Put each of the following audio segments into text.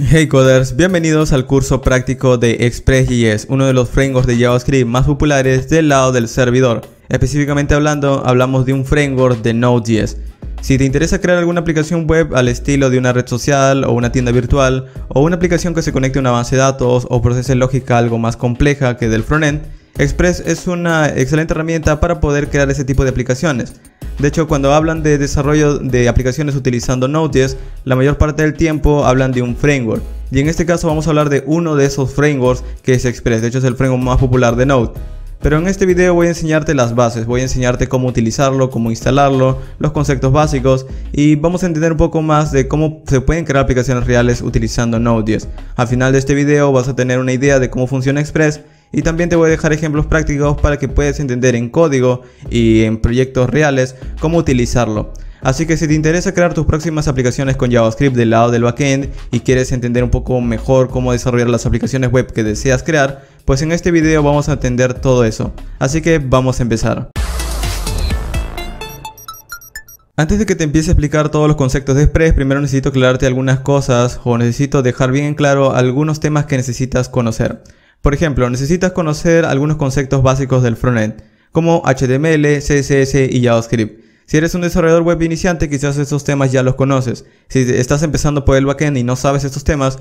Hey coders, bienvenidos al curso práctico de Express.js, uno de los frameworks de JavaScript más populares del lado del servidor. Específicamente hablando, hablamos de un framework de Node.js. Si te interesa crear alguna aplicación web al estilo de una red social o una tienda virtual, o una aplicación que se conecte a una base de datos o procese lógica algo más compleja que del frontend, Express es una excelente herramienta para poder crear ese tipo de aplicaciones. De hecho, cuando hablan de desarrollo de aplicaciones utilizando Node.js, la mayor parte del tiempo hablan de un framework. Y en este caso vamos a hablar de uno de esos frameworks que es Express. De hecho, es el framework más popular de Node. Pero en este video voy a enseñarte las bases, voy a enseñarte cómo utilizarlo, cómo instalarlo, los conceptos básicos y vamos a entender un poco más de cómo se pueden crear aplicaciones reales utilizando Node.js. Al final de este video vas a tener una idea de cómo funciona Express y también te voy a dejar ejemplos prácticos para que puedas entender en código y en proyectos reales cómo utilizarlo. Así que si te interesa crear tus próximas aplicaciones con JavaScript del lado del backend y quieres entender un poco mejor cómo desarrollar las aplicaciones web que deseas crear, pues en este video vamos a entender todo eso. Así que vamos a empezar. Antes de que te empiece a explicar todos los conceptos de Express, primero necesito aclararte algunas cosas o necesito dejar bien en claro algunos temas que necesitas conocer. Por ejemplo, necesitas conocer algunos conceptos básicos del frontend, como HTML, CSS y JavaScript. Si eres un desarrollador web iniciante, quizás estos temas ya los conoces. Si estás empezando por el backend y no sabes estos temas,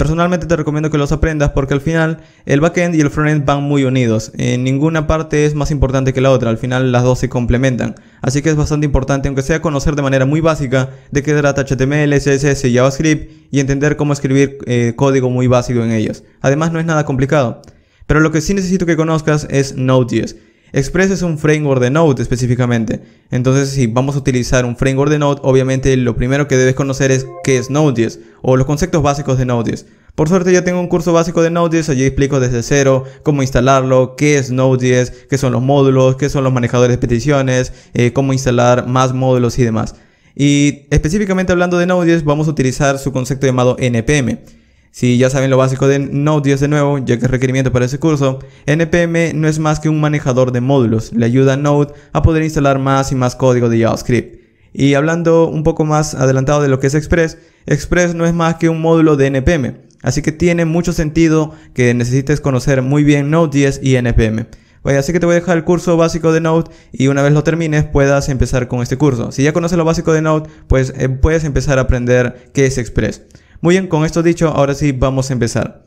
Personalmente te recomiendo que los aprendas porque al final el backend y el frontend van muy unidos. En ninguna parte es más importante que la otra, al final las dos se complementan. Así que es bastante importante, aunque sea conocer de manera muy básica de qué trata HTML, CSS y JavaScript y entender cómo escribir eh, código muy básico en ellos. Además no es nada complicado. Pero lo que sí necesito que conozcas es Node.js. Express es un framework de Node específicamente. Entonces, si vamos a utilizar un framework de Node, obviamente lo primero que debes conocer es qué es Node.js o los conceptos básicos de Node.js. Por suerte ya tengo un curso básico de Node.js, allí explico desde cero cómo instalarlo, qué es Node.js, qué son los módulos, qué son los manejadores de peticiones, eh, cómo instalar más módulos y demás. Y específicamente hablando de Node.js, vamos a utilizar su concepto llamado NPM. Si ya saben lo básico de Node.js de nuevo, ya que es requerimiento para ese curso, NPM no es más que un manejador de módulos, le ayuda a Node a poder instalar más y más código de JavaScript. Y hablando un poco más adelantado de lo que es Express, Express no es más que un módulo de NPM, así que tiene mucho sentido que necesites conocer muy bien Node.js y NPM. Vaya, así que te voy a dejar el curso básico de Node y una vez lo termines puedas empezar con este curso. Si ya conoces lo básico de Node, pues eh, puedes empezar a aprender qué es Express. Muy bien, con esto dicho, ahora sí vamos a empezar.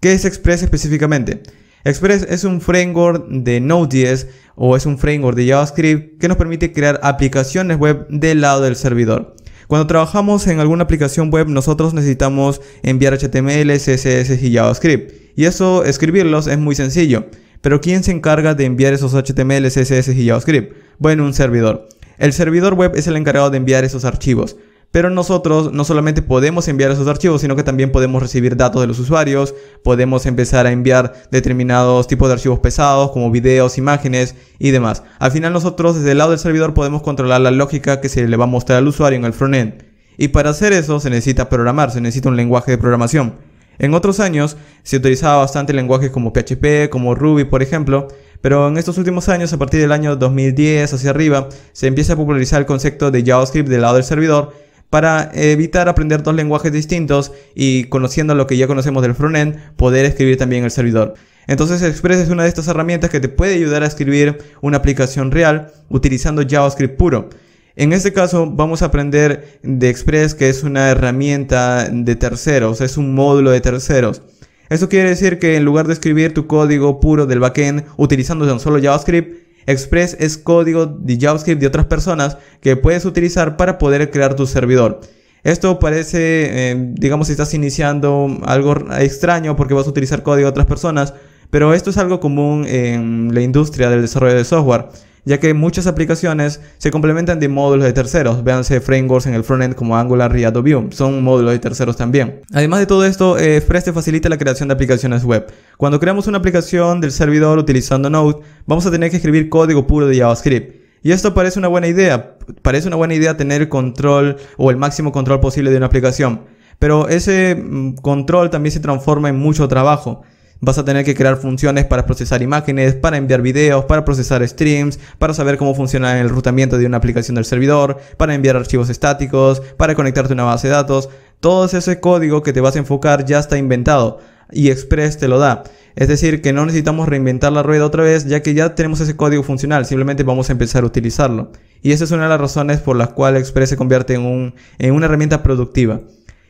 ¿Qué es Express específicamente? Express es un framework de Node.js o es un framework de JavaScript que nos permite crear aplicaciones web del lado del servidor. Cuando trabajamos en alguna aplicación web, nosotros necesitamos enviar HTML, CSS y JavaScript. Y eso, escribirlos es muy sencillo. Pero ¿quién se encarga de enviar esos HTML, CSS y JavaScript? Bueno, un servidor. El servidor web es el encargado de enviar esos archivos. Pero nosotros no solamente podemos enviar esos archivos, sino que también podemos recibir datos de los usuarios, podemos empezar a enviar determinados tipos de archivos pesados como videos, imágenes y demás. Al final nosotros desde el lado del servidor podemos controlar la lógica que se le va a mostrar al usuario en el frontend. Y para hacer eso se necesita programar, se necesita un lenguaje de programación. En otros años se utilizaba bastante lenguajes como PHP, como Ruby, por ejemplo, pero en estos últimos años, a partir del año 2010 hacia arriba, se empieza a popularizar el concepto de JavaScript del lado del servidor para evitar aprender dos lenguajes distintos y conociendo lo que ya conocemos del frontend, poder escribir también el servidor. Entonces Express es una de estas herramientas que te puede ayudar a escribir una aplicación real utilizando JavaScript puro. En este caso vamos a aprender de Express que es una herramienta de terceros, es un módulo de terceros. Eso quiere decir que en lugar de escribir tu código puro del backend utilizando tan solo JavaScript, Express es código de JavaScript de otras personas que puedes utilizar para poder crear tu servidor. Esto parece, eh, digamos, si estás iniciando algo extraño porque vas a utilizar código de otras personas, pero esto es algo común en la industria del desarrollo de software ya que muchas aplicaciones se complementan de módulos de terceros. Véanse frameworks en el frontend como Angular, React Adobe, son módulos de terceros también. Además de todo esto, Express eh, te facilita la creación de aplicaciones web. Cuando creamos una aplicación del servidor utilizando Node, vamos a tener que escribir código puro de JavaScript. Y esto parece una buena idea, parece una buena idea tener el control o el máximo control posible de una aplicación. Pero ese mm, control también se transforma en mucho trabajo. Vas a tener que crear funciones para procesar imágenes, para enviar videos, para procesar streams, para saber cómo funciona el rutamiento de una aplicación del servidor, para enviar archivos estáticos, para conectarte a una base de datos. Todo ese código que te vas a enfocar ya está inventado y Express te lo da. Es decir, que no necesitamos reinventar la rueda otra vez, ya que ya tenemos ese código funcional, simplemente vamos a empezar a utilizarlo. Y esa es una de las razones por las cuales Express se convierte en, un, en una herramienta productiva.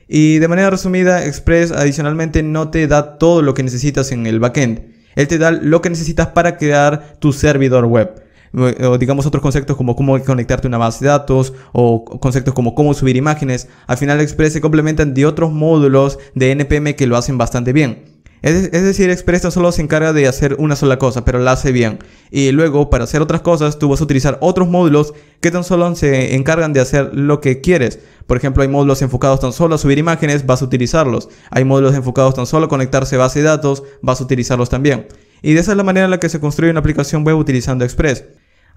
Y de manera resumida, Express adicionalmente no te da todo lo que necesitas en el backend. Él te da lo que necesitas para crear tu servidor web. O digamos otros conceptos como cómo conectarte a una base de datos o conceptos como cómo subir imágenes. Al final Express se complementan de otros módulos de NPM que lo hacen bastante bien. Es, decir, Express tan solo se encarga de hacer una sola cosa, pero la hace bien. Y luego, para hacer otras cosas, tú vas a utilizar otros módulos que tan solo se encargan de hacer lo que quieres. Por ejemplo, hay módulos enfocados tan solo a subir imágenes, vas a utilizarlos. Hay módulos enfocados tan solo a conectarse a base de datos, vas a utilizarlos también. Y de esa es la manera en la que se construye una aplicación web utilizando Express.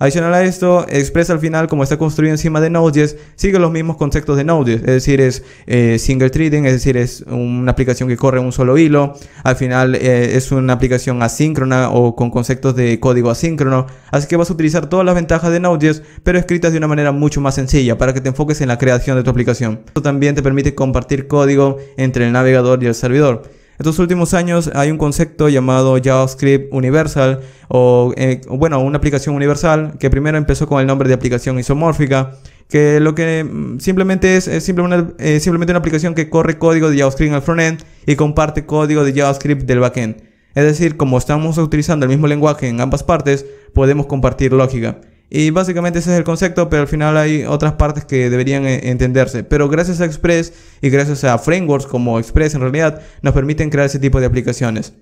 Adicional a esto, Express al final, como está construido encima de Node.js, sigue los mismos conceptos de Node.js, es decir, es eh, single threading, es decir, es una aplicación que corre un solo hilo. Al final eh, es una aplicación asíncrona o con conceptos de código asíncrono. Así que vas a utilizar todas las ventajas de Node.js, pero escritas de una manera mucho más sencilla para que te enfoques en la creación de tu aplicación. Esto también te permite compartir código entre el navegador y el servidor. En estos últimos años hay un concepto llamado JavaScript Universal, o eh, bueno, una aplicación universal, que primero empezó con el nombre de aplicación isomórfica, que lo que mm, simplemente es, simplemente, una, eh, simplemente una aplicación que corre código de JavaScript en el frontend y comparte código de JavaScript del backend. Es decir, como estamos utilizando el mismo lenguaje en ambas partes, podemos compartir lógica. Y básicamente ese es el concepto, pero al final hay otras partes que deberían eh, entenderse. Pero gracias a Express y gracias a frameworks como Express en realidad nos permiten crear ese tipo de aplicaciones.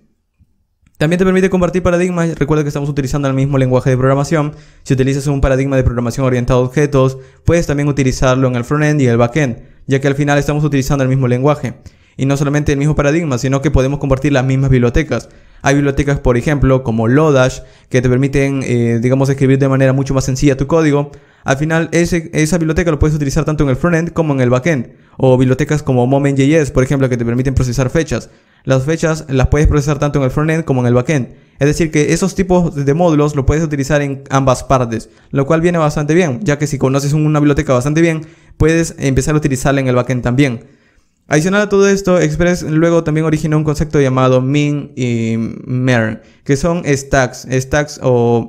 También te permite compartir paradigmas. Recuerda que estamos utilizando el mismo lenguaje de programación. Si utilizas un paradigma de programación orientado a objetos, puedes también utilizarlo en el frontend y el backend, ya que al final estamos utilizando el mismo lenguaje. Y no solamente el mismo paradigma, sino que podemos compartir las mismas bibliotecas. Hay bibliotecas, por ejemplo, como Lodash, que te permiten, eh, digamos, escribir de manera mucho más sencilla tu código. Al final, esa biblioteca lo puedes utilizar tanto en el frontend como en el backend. O bibliotecas como Moment.js, por ejemplo, que te permiten procesar fechas. Las fechas las puedes procesar tanto en el frontend como en el backend. Es decir, que esos tipos de módulos lo puedes utilizar en ambas partes, lo cual viene bastante bien, ya que si conoces una biblioteca bastante bien, puedes empezar a utilizarla en el backend también. Adicional a todo esto, Express luego también originó un concepto llamado Min y MER, que son stacks, stacks o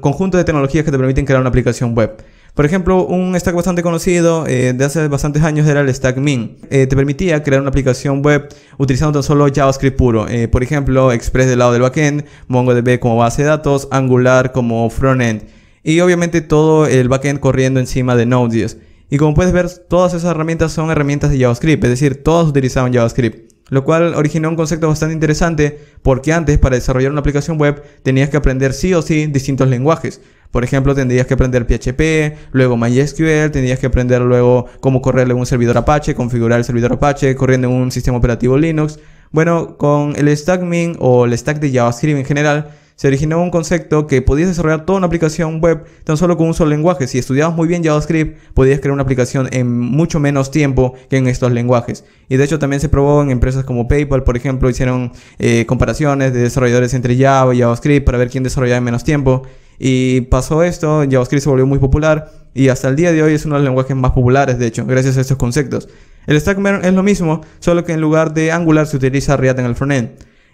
conjunto de tecnologías que te permiten crear una aplicación web. Por ejemplo, un stack bastante conocido eh, de hace bastantes años era el stack Min. Eh, te permitía crear una aplicación web utilizando tan solo JavaScript puro. Eh, por ejemplo, Express del lado del backend, MongoDB como base de datos, Angular como frontend. Y obviamente todo el backend corriendo encima de Node.js. Y como puedes ver, todas esas herramientas son herramientas de JavaScript, es decir, todas utilizaban JavaScript. Lo cual originó un concepto bastante interesante porque antes para desarrollar una aplicación web tenías que aprender sí o sí distintos lenguajes. Por ejemplo, tendrías que aprender PHP, luego MySQL, tendrías que aprender luego cómo correrle un servidor Apache, configurar el servidor Apache corriendo en un sistema operativo Linux. Bueno, con el stack min o el stack de JavaScript en general, se originó un concepto que podías desarrollar toda una aplicación web tan solo con un solo lenguaje. Si estudiabas muy bien JavaScript, podías crear una aplicación en mucho menos tiempo que en estos lenguajes. Y de hecho también se probó en empresas como PayPal, por ejemplo, hicieron eh, comparaciones de desarrolladores entre Java y JavaScript para ver quién desarrollaba en menos tiempo. Y pasó esto, JavaScript se volvió muy popular y hasta el día de hoy es uno de los lenguajes más populares, de hecho, gracias a estos conceptos. El Stackman es lo mismo, solo que en lugar de Angular se utiliza React en el frontend.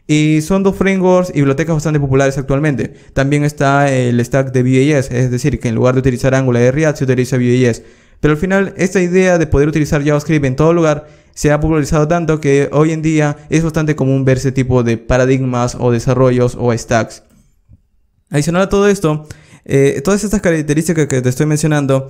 Y son dos frameworks y bibliotecas bastante populares actualmente. También está el stack de Vue.js, es decir, que en lugar de utilizar Angular y React se utiliza Vue.js. Pero al final esta idea de poder utilizar JavaScript en todo lugar se ha popularizado tanto que hoy en día es bastante común ver ese tipo de paradigmas o desarrollos o stacks. Adicional a todo esto, eh, todas estas características que te estoy mencionando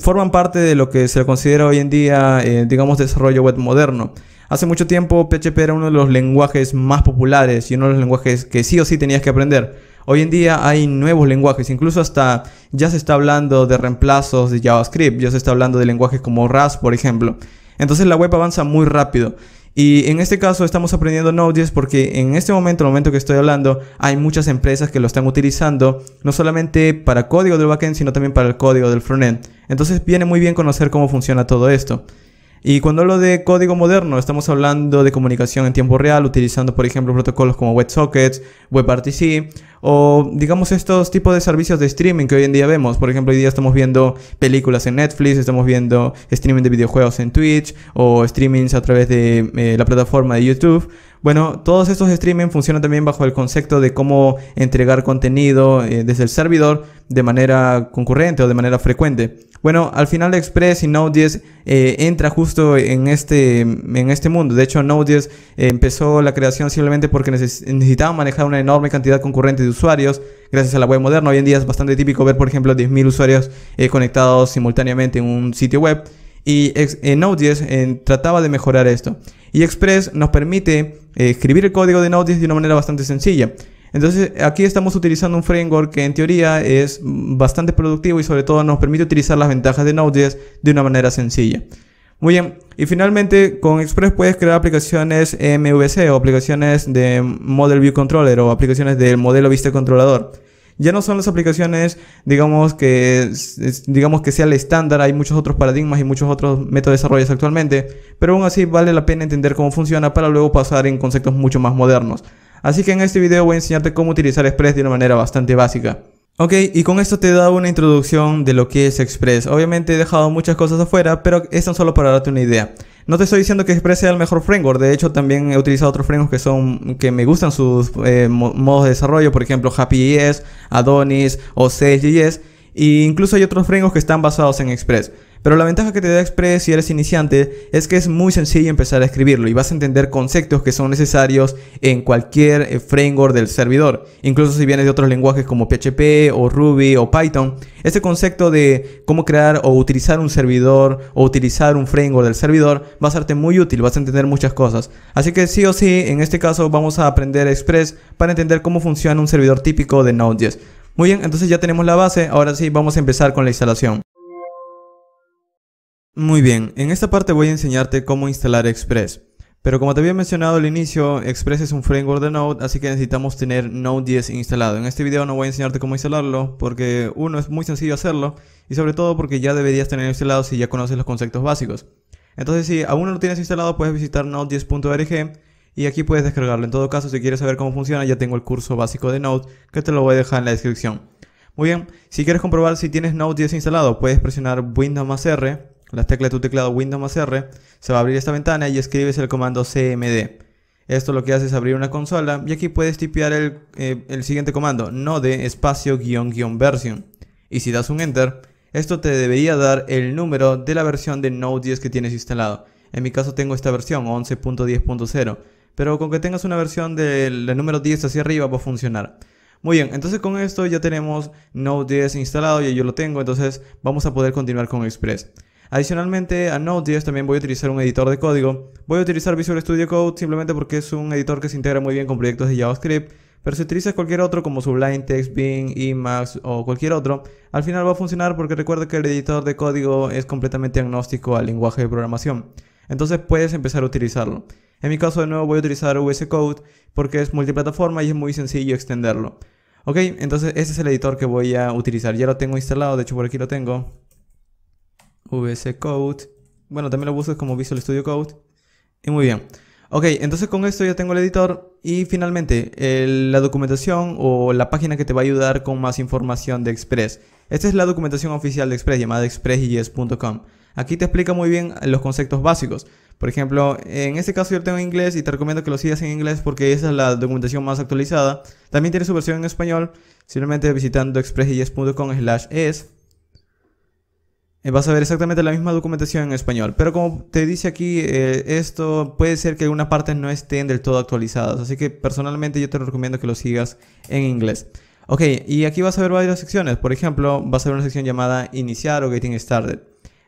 forman parte de lo que se considera hoy en día, eh, digamos, desarrollo web moderno. Hace mucho tiempo PHP era uno de los lenguajes más populares y uno de los lenguajes que sí o sí tenías que aprender. Hoy en día hay nuevos lenguajes, incluso hasta ya se está hablando de reemplazos de JavaScript, ya se está hablando de lenguajes como RAS por ejemplo. Entonces la web avanza muy rápido. Y en este caso estamos aprendiendo Node.js porque en este momento, el momento que estoy hablando, hay muchas empresas que lo están utilizando, no solamente para código del backend, sino también para el código del frontend. Entonces viene muy bien conocer cómo funciona todo esto. Y cuando hablo de código moderno, estamos hablando de comunicación en tiempo real, utilizando, por ejemplo, protocolos como WebSockets, WebRTC, o digamos estos tipos de servicios de streaming que hoy en día vemos. Por ejemplo, hoy día estamos viendo películas en Netflix, estamos viendo streaming de videojuegos en Twitch, o streamings a través de eh, la plataforma de YouTube. Bueno, todos estos streaming funcionan también bajo el concepto de cómo entregar contenido eh, desde el servidor de manera concurrente o de manera frecuente. Bueno, al final Express y Node.js eh, entra justo en este, en este mundo. De hecho, Node.js eh, empezó la creación simplemente porque necesitaban manejar una enorme cantidad concurrente de usuarios gracias a la web moderna. Hoy en día es bastante típico ver, por ejemplo, 10.000 usuarios eh, conectados simultáneamente en un sitio web. Y Node.js trataba de mejorar esto. Y Express nos permite eh, escribir el código de Node.js de una manera bastante sencilla. Entonces aquí estamos utilizando un framework que en teoría es bastante productivo y sobre todo nos permite utilizar las ventajas de Node.js de una manera sencilla. Muy bien, y finalmente con Express puedes crear aplicaciones MVC o aplicaciones de Model View Controller o aplicaciones del modelo vista controlador. Ya no son las aplicaciones, digamos que, digamos que sea el estándar, hay muchos otros paradigmas y muchos otros métodos de desarrollo actualmente, pero aún así vale la pena entender cómo funciona para luego pasar en conceptos mucho más modernos. Así que en este video voy a enseñarte cómo utilizar Express de una manera bastante básica. Ok, y con esto te he dado una introducción de lo que es Express. Obviamente he dejado muchas cosas afuera, pero es tan solo para darte una idea. No te estoy diciendo que Express sea el mejor framework. De hecho, también he utilizado otros frameworks que son que me gustan sus eh, modos de desarrollo. Por ejemplo, HappyJS, Adonis o CSJS. E incluso hay otros frameworks que están basados en Express. Pero la ventaja que te da Express si eres iniciante es que es muy sencillo empezar a escribirlo y vas a entender conceptos que son necesarios en cualquier eh, framework del servidor. Incluso si vienes de otros lenguajes como PHP o Ruby o Python, este concepto de cómo crear o utilizar un servidor o utilizar un framework del servidor va a serte muy útil, vas a entender muchas cosas. Así que sí o sí, en este caso vamos a aprender Express para entender cómo funciona un servidor típico de Node.js. Muy bien, entonces ya tenemos la base, ahora sí vamos a empezar con la instalación. Muy bien, en esta parte voy a enseñarte cómo instalar Express. Pero como te había mencionado al inicio, Express es un framework de Node, así que necesitamos tener 10 instalado. En este video no voy a enseñarte cómo instalarlo, porque uno, es muy sencillo hacerlo, y sobre todo porque ya deberías tenerlo instalado si ya conoces los conceptos básicos. Entonces si aún no lo tienes instalado, puedes visitar Node.js.org 10org y aquí puedes descargarlo. En todo caso, si quieres saber cómo funciona, ya tengo el curso básico de Node, que te lo voy a dejar en la descripción. Muy bien, si quieres comprobar si tienes 10 instalado, puedes presionar Windows más R la tecla de tu teclado Windows R, se va a abrir esta ventana y escribes el comando cmd. Esto lo que hace es abrir una consola y aquí puedes tipear el, eh, siguiente comando, node espacio guión guión version. Y si das un enter, esto te debería dar el número de la versión de Node 10 que tienes instalado. En mi caso tengo esta versión, 11.10.0, pero con que tengas una versión del número 10 hacia arriba va a funcionar. Muy bien, entonces con esto ya tenemos Node 10 instalado y yo lo tengo, entonces vamos a poder continuar con Express. Adicionalmente a Node.js también voy a utilizar un editor de código. Voy a utilizar Visual Studio Code simplemente porque es un editor que se integra muy bien con proyectos de JavaScript. Pero si utilizas cualquier otro como Sublime Text, Bing, Emacs o cualquier otro, al final va a funcionar porque recuerda que el editor de código es completamente agnóstico al lenguaje de programación. Entonces puedes empezar a utilizarlo. En mi caso de nuevo voy a utilizar VS Code porque es multiplataforma y es muy sencillo extenderlo. Ok, entonces este es el editor que voy a utilizar. Ya lo tengo instalado, de hecho por aquí lo tengo. VS Code. Bueno, también lo buscas como Visual Studio Code. Y muy bien. Ok, entonces con esto ya tengo el editor y finalmente la documentación o la página que te va a ayudar con más información de Express. Esta es la documentación oficial de Express llamada expressjs.com. Aquí te explica muy bien los conceptos básicos. Por ejemplo, en este caso yo tengo en inglés y te recomiendo que lo sigas en inglés porque esa es la documentación más actualizada. También tiene su versión en español, simplemente visitando expressjs.com/es. Eh, vas a ver exactamente la misma documentación en español. Pero como te dice aquí, eh, esto puede ser que algunas partes no estén del todo actualizadas. Así que personalmente yo te recomiendo que lo sigas en inglés. Ok, y aquí vas a ver varias secciones. Por ejemplo, vas a ver una sección llamada Iniciar o Getting Started.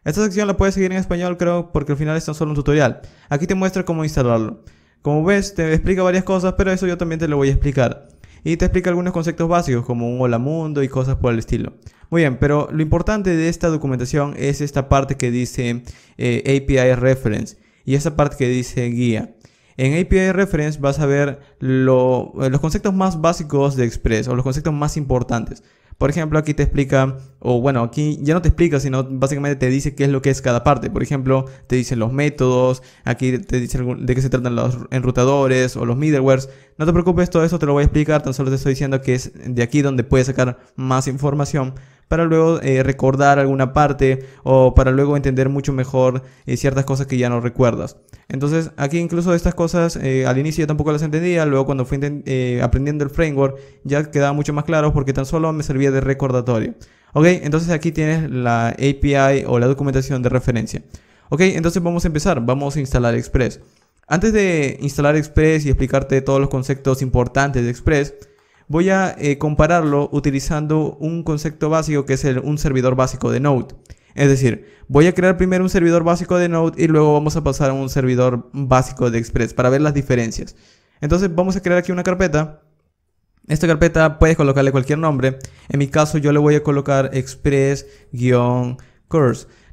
Esta sección la puedes seguir en español, creo, porque al final es tan solo un tutorial. Aquí te muestra cómo instalarlo. Como ves, te explica varias cosas, pero eso yo también te lo voy a explicar. Y te explica algunos conceptos básicos, como un hola mundo y cosas por el estilo. Muy bien, pero lo importante de esta documentación es esta parte que dice eh, API Reference y esa parte que dice guía. En API Reference vas a ver eh, los conceptos más básicos de Express o los conceptos más importantes. Por ejemplo, aquí te explica, o bueno, aquí ya no te explica, sino básicamente te dice qué es lo que es cada parte. Por ejemplo, te dicen los métodos, aquí te dice de qué se tratan los enrutadores o los middlewares. No te preocupes, todo eso te lo voy a explicar, tan solo te estoy diciendo que es de aquí donde puedes sacar más información para luego eh, recordar alguna parte o para luego entender mucho mejor eh, ciertas cosas que ya no recuerdas. Entonces aquí incluso estas cosas eh, al inicio tampoco las entendía, luego cuando fui aprendiendo el framework ya quedaba mucho más claro porque tan solo me servía de recordatorio. Ok, entonces aquí tienes la API o la documentación de referencia. Ok, entonces vamos a empezar, vamos a instalar Express. Antes de instalar Express y explicarte todos los conceptos importantes de Express, voy a eh, compararlo utilizando un concepto básico que es un servidor básico de Node. Es decir, voy a crear primero un servidor básico de Node y luego vamos a pasar a un servidor básico de Express para ver las diferencias. Entonces vamos a crear aquí una carpeta. Esta carpeta puedes colocarle cualquier nombre. En mi caso yo le voy a colocar express-course.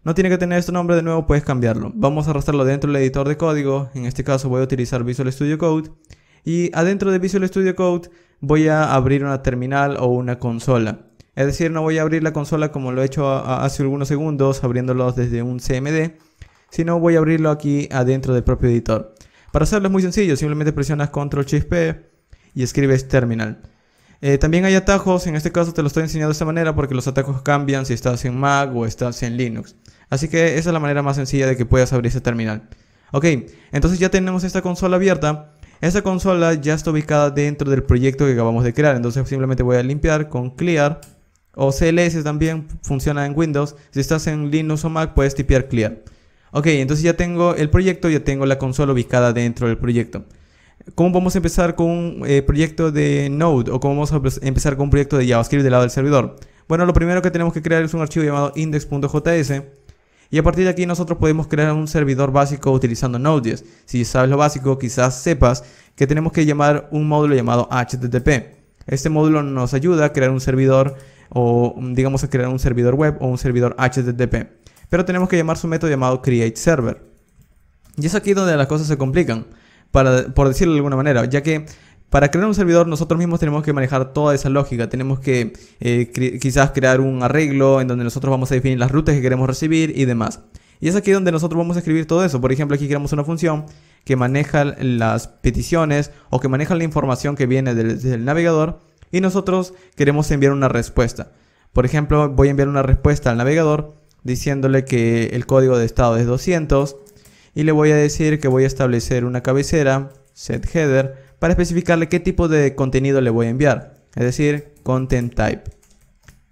No tiene que tener este nombre de nuevo, puedes cambiarlo. Vamos a arrastrarlo dentro del editor de código. En este caso voy a utilizar Visual Studio Code. Y adentro de Visual Studio Code voy a abrir una terminal o una consola. Es decir, no voy a abrir la consola como lo he hecho hace algunos segundos, abriéndolos desde un CMD, sino voy a abrirlo aquí adentro del propio editor. Para hacerlo es muy sencillo, simplemente presionas ctrl Shift y escribes terminal. Eh, también hay atajos, en este caso te lo estoy enseñando de esta manera porque los atajos cambian si estás en Mac o estás en Linux. Así que esa es la manera más sencilla de que puedas abrir ese terminal. Ok, entonces ya tenemos esta consola abierta. Esta consola ya está ubicada dentro del proyecto que acabamos de crear. Entonces simplemente voy a limpiar con clear o CLS también funciona en Windows. Si estás en Linux o Mac puedes tipear clear. Ok, entonces ya tengo el proyecto, ya tengo la consola ubicada dentro del proyecto. ¿Cómo vamos a empezar con un eh, proyecto de Node o cómo vamos a empezar con un proyecto de JavaScript del lado del servidor? Bueno, lo primero que tenemos que crear es un archivo llamado index.js y a partir de aquí nosotros podemos crear un servidor básico utilizando Node.js. Si sabes lo básico, quizás sepas que tenemos que llamar un módulo llamado HTTP. Este módulo nos ayuda a crear un servidor o mm, digamos a crear un servidor web o un servidor HTTP. Pero tenemos que llamar su método llamado createServer. Y es aquí donde las cosas se complican, para, por decirlo de alguna manera, ya que para crear un servidor nosotros mismos tenemos que manejar toda esa lógica, tenemos que eh, quizás crear un arreglo en donde nosotros vamos a definir las rutas que queremos recibir y demás. Y es aquí donde nosotros vamos a escribir todo eso. Por ejemplo, aquí creamos una función que maneja las peticiones o que maneja la información que viene desde el navegador y nosotros queremos enviar una respuesta. Por ejemplo, voy a enviar una respuesta al navegador diciéndole que el código de estado es 200 y le voy a decir que voy a establecer una cabecera, set header, para especificarle qué tipo de contenido le voy a enviar, es decir, content type.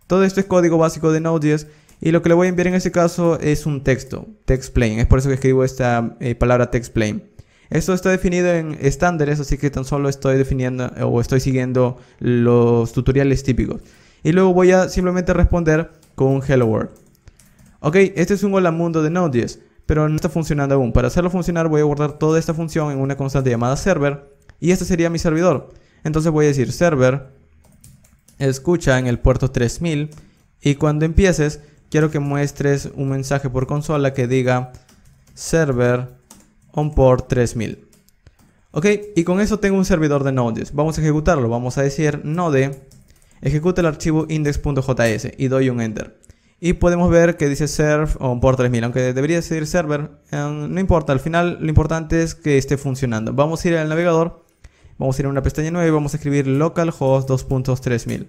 Todo esto es código básico de Node.js y lo que le voy a enviar en este caso es un texto, text plain, es por eso que escribo esta eh, palabra text plain. Esto está definido en estándares, así que tan solo estoy definiendo eh, o estoy siguiendo los tutoriales típicos. Y luego voy a simplemente responder con un hello world. Ok, este es un hola mundo de Node.js, pero no está funcionando aún. Para hacerlo funcionar voy a guardar toda esta función en una constante llamada server y este sería mi servidor. Entonces voy a decir server, escucha en el puerto 3000 y cuando empieces quiero que muestres un mensaje por consola que diga server on port 3000. Ok, y con eso tengo un servidor de nodes. Vamos a ejecutarlo, vamos a decir node, ejecuta el archivo index.js y doy un enter. Y podemos ver que dice serve on port 3000, aunque debería decir server, eh, no importa, al final lo importante es que esté funcionando. Vamos a ir al navegador Vamos a ir a una pestaña nueva y vamos a escribir localhost 2.3000.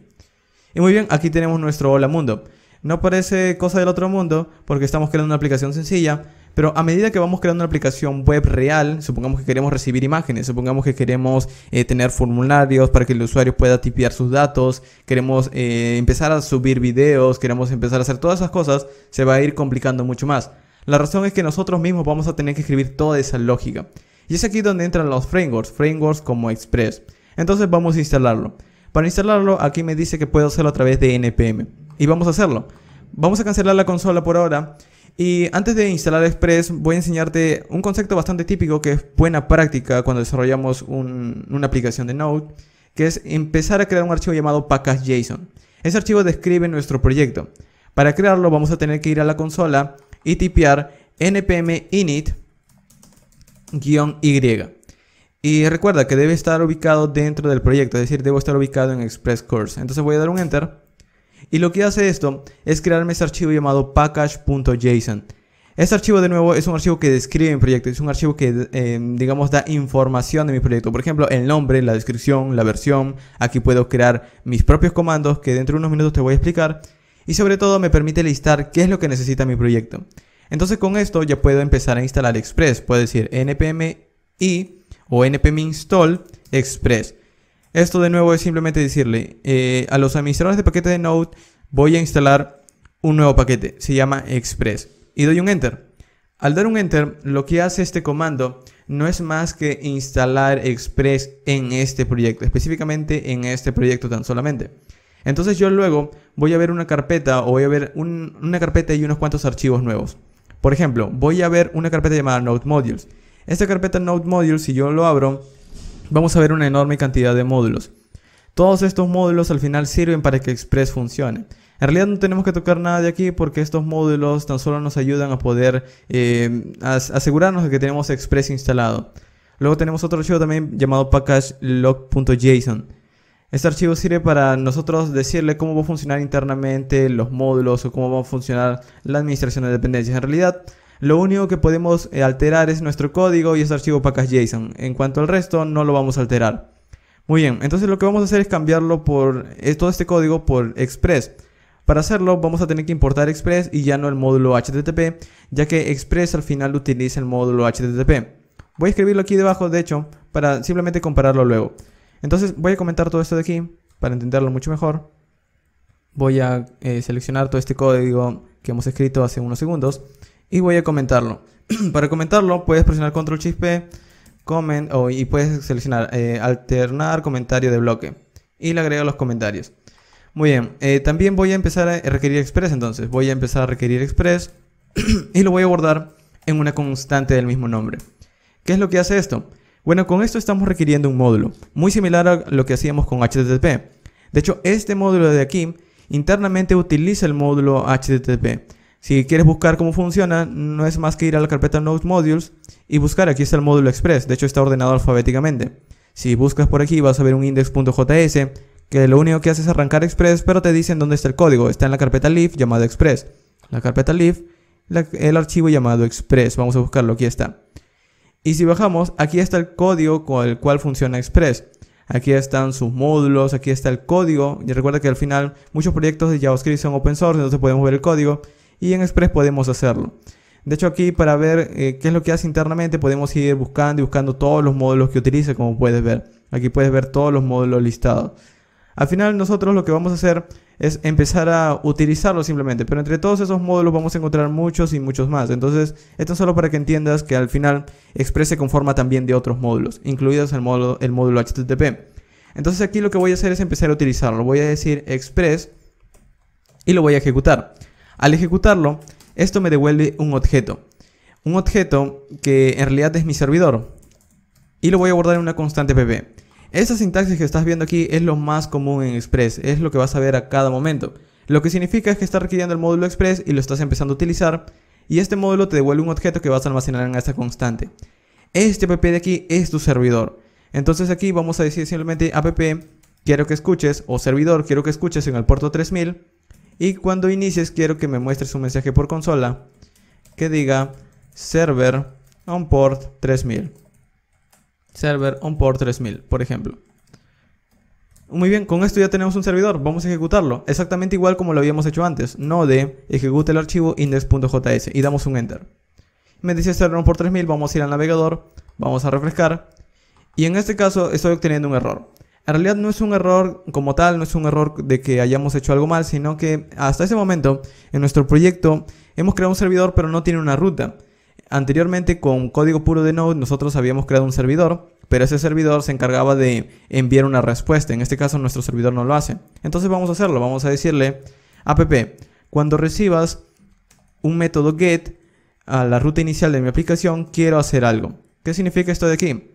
Y muy bien, aquí tenemos nuestro hola mundo. No parece cosa del otro mundo porque estamos creando una aplicación sencilla, pero a medida que vamos creando una aplicación web real, supongamos que queremos recibir imágenes, supongamos que queremos eh, tener formularios para que el usuario pueda tipear sus datos, queremos eh, empezar a subir videos, queremos empezar a hacer todas esas cosas, se va a ir complicando mucho más. La razón es que nosotros mismos vamos a tener que escribir toda esa lógica. Y es aquí donde entran los frameworks, frameworks como Express. Entonces vamos a instalarlo. Para instalarlo, aquí me dice que puedo hacerlo a través de NPM. Y vamos a hacerlo. Vamos a cancelar la consola por ahora. Y antes de instalar Express, voy a enseñarte un concepto bastante típico que es buena práctica cuando desarrollamos una aplicación de Node, que es empezar a crear un archivo llamado package.json. Ese archivo describe nuestro proyecto. Para crearlo vamos a tener que ir a la consola y tipear npm init y. Y recuerda que debe estar ubicado dentro del proyecto, es decir, debo estar ubicado en Express Course. Entonces voy a dar un Enter. Y lo que hace esto es crearme este archivo llamado package.json. Este archivo de nuevo es un archivo que describe mi proyecto, es un archivo que eh, digamos da información de mi proyecto. Por ejemplo, el nombre, la descripción, la versión. Aquí puedo crear mis propios comandos que dentro de unos minutos te voy a explicar. Y sobre todo me permite listar qué es lo que necesita mi proyecto. Entonces con esto ya puedo empezar a instalar Express. Puedo decir npm i o npm install Express. Esto de nuevo es simplemente decirle eh, a los administradores de paquete de Node voy a instalar un nuevo paquete. Se llama Express. Y doy un Enter. Al dar un Enter, lo que hace este comando no es más que instalar Express en este proyecto, específicamente en este proyecto tan solamente. Entonces yo luego voy a ver una carpeta o voy a ver una carpeta y unos cuantos archivos nuevos. Por ejemplo, voy a ver una carpeta llamada Node Modules. Esta carpeta Node Modules, si yo lo abro, vamos a ver una enorme cantidad de módulos. Todos estos módulos al final sirven para que Express funcione. En realidad no tenemos que tocar nada de aquí porque estos módulos tan solo nos ayudan a poder eh, asegurarnos de que tenemos Express instalado. Luego tenemos otro archivo también llamado package este archivo sirve para nosotros decirle cómo va a funcionar internamente los módulos o cómo va a funcionar la administración de dependencias. En realidad, lo único que podemos eh, alterar es nuestro código y este archivo package.json. En cuanto al resto, no lo vamos a alterar. Muy bien, entonces lo que vamos a hacer es cambiarlo por eh, todo este código por Express. Para hacerlo vamos a tener que importar Express y ya no el módulo HTTP, ya que Express al final utiliza el módulo HTTP. Voy a escribirlo aquí debajo, de hecho, para simplemente compararlo luego. Entonces voy a comentar todo esto de aquí para entenderlo mucho mejor. Voy a eh, seleccionar todo este código que hemos escrito hace unos segundos y voy a comentarlo. para comentarlo puedes presionar control shift P oh, y puedes seleccionar eh, alternar comentario de bloque y le agrego los comentarios. Muy bien, eh, también voy a empezar a requerir Express entonces. Voy a empezar a requerir Express y lo voy a guardar en una constante del mismo nombre. ¿Qué es lo que hace esto? Bueno, con esto estamos requiriendo un módulo, muy similar a lo que hacíamos con HTTP. De hecho, este módulo de aquí internamente utiliza el módulo HTTP. Si quieres buscar cómo funciona, no es más que ir a la carpeta Node Modules y buscar, aquí está el módulo Express, de hecho está ordenado alfabéticamente. Si buscas por aquí vas a ver un index.js, que lo único que hace es arrancar Express, pero te dicen dónde está el código, está en la carpeta leaf llamada Express. La carpeta leaf, el archivo llamado Express, vamos a buscarlo, aquí está. Y si bajamos, aquí está el código con el cual funciona Express. Aquí están sus módulos, aquí está el código. Y recuerda que al final muchos proyectos de JavaScript son open source, entonces podemos ver el código y en Express podemos hacerlo. De hecho aquí para ver eh, qué es lo que hace internamente podemos ir buscando y buscando todos los módulos que utiliza como puedes ver. Aquí puedes ver todos los módulos listados. Al final nosotros lo que vamos a hacer es empezar a utilizarlo simplemente, pero entre todos esos módulos vamos a encontrar muchos y muchos más. Entonces, esto es solo para que entiendas que al final Express se conforma también de otros módulos, incluidos el módulo, el módulo HTTP. Entonces aquí lo que voy a hacer es empezar a utilizarlo. Voy a decir express y lo voy a ejecutar. Al ejecutarlo, esto me devuelve un objeto. Un objeto que en realidad es mi servidor. Y lo voy a guardar en una constante pp. Esa sintaxis que estás viendo aquí es lo más común en Express, es lo que vas a ver a cada momento. Lo que significa es que estás requiriendo el módulo Express y lo estás empezando a utilizar y este módulo te devuelve un objeto que vas a almacenar en esta constante. Este app de aquí es tu servidor. Entonces aquí vamos a decir simplemente app quiero que escuches o servidor quiero que escuches en el puerto 3000 y cuando inicies quiero que me muestres un mensaje por consola que diga server on port 3000 server on por 3000, por ejemplo. Muy bien, con esto ya tenemos un servidor, vamos a ejecutarlo, exactamente igual como lo habíamos hecho antes, no de ejecuta el archivo index.js y damos un enter. Me dice server por 3000, vamos a ir al navegador, vamos a refrescar y en este caso estoy obteniendo un error. En realidad no es un error como tal, no es un error de que hayamos hecho algo mal, sino que hasta ese momento en nuestro proyecto hemos creado un servidor pero no tiene una ruta. Anteriormente con código puro de Node nosotros habíamos creado un servidor, pero ese servidor se encargaba de enviar una respuesta. En este caso nuestro servidor no lo hace. Entonces vamos a hacerlo, vamos a decirle app, cuando recibas un método get a la ruta inicial de mi aplicación, quiero hacer algo. ¿Qué significa esto de aquí?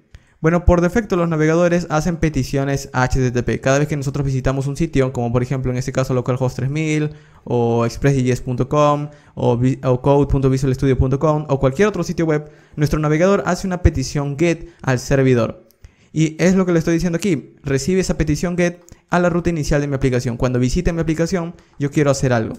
Bueno, por defecto los navegadores hacen peticiones HTTP. Cada vez que nosotros visitamos un sitio, como por ejemplo en este caso localhost 3000 o expressjs.com o, o code.visualstudio.com o cualquier otro sitio web, nuestro navegador hace una petición GET al servidor. Y es lo que le estoy diciendo aquí, recibe esa petición GET a la ruta inicial de mi aplicación. Cuando visite mi aplicación, yo quiero hacer algo.